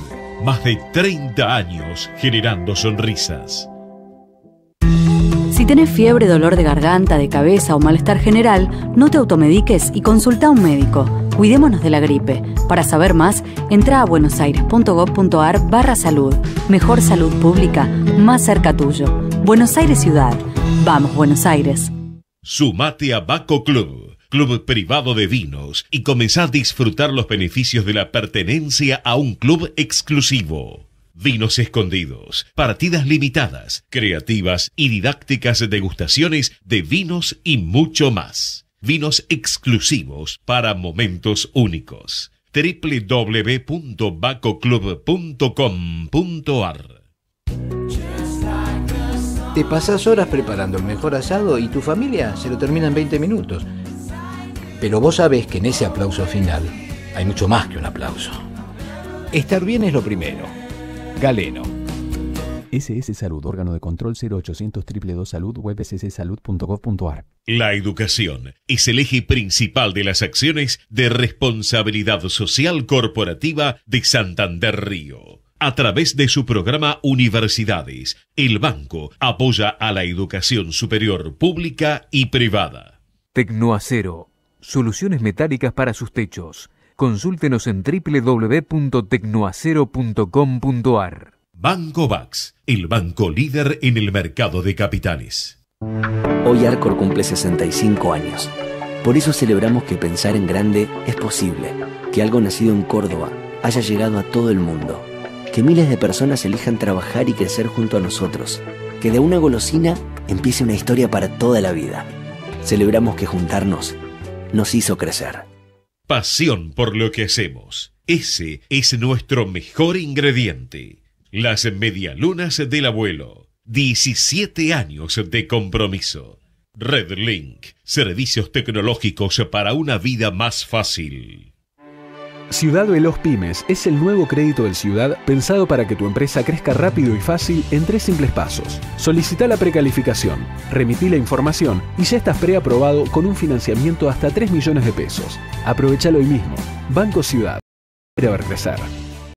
Speaker 3: más de 30 años generando sonrisas.
Speaker 1: Si tenés fiebre, dolor de garganta, de cabeza o malestar general, no te automediques y consulta a un médico. Cuidémonos de la gripe. Para saber más, entra a buenosaires.gov.ar barra salud. Mejor salud pública, más cerca tuyo. Buenos Aires Ciudad. Vamos, Buenos Aires.
Speaker 3: Sumate a Baco Club, club privado de vinos, y comenzá a disfrutar los beneficios de la pertenencia a un club exclusivo. Vinos escondidos, partidas limitadas, creativas y didácticas degustaciones de vinos y mucho más. Vinos exclusivos para momentos únicos www.bacoclub.com.ar
Speaker 2: te pasas horas preparando el mejor asado y tu familia se lo termina en 20 minutos. Pero vos sabés que en ese aplauso final hay mucho más que un aplauso. Estar bien es lo primero. Galeno. SS Salud, órgano
Speaker 3: de control 0800 222 Salud, web La educación es el eje principal de las acciones de responsabilidad social corporativa de Santander Río a través de su programa Universidades, el banco apoya a la educación superior pública y privada. Tecnoacero. Soluciones metálicas para sus techos. Consúltenos en www.tecnoacero.com.ar. Banco Vax, el banco líder en el mercado de capitales.
Speaker 2: Hoy Arcor cumple 65 años. Por eso celebramos que pensar en grande es posible, que algo nacido en Córdoba haya llegado a todo el mundo que miles de personas elijan trabajar y crecer junto a nosotros, que de una golosina empiece una historia para toda la vida. Celebramos que juntarnos nos hizo crecer.
Speaker 3: Pasión por lo que hacemos. Ese es nuestro mejor ingrediente. Las medialunas del abuelo. 17 años de compromiso. Redlink. Servicios tecnológicos para una vida más fácil.
Speaker 2: Ciudad Veloz Pymes
Speaker 3: es el nuevo crédito del Ciudad pensado para que tu empresa crezca rápido y fácil en tres simples pasos. Solicita la precalificación, remití la información y ya estás preaprobado con un financiamiento hasta 3 millones de pesos. Aprovechalo hoy mismo. Banco Ciudad.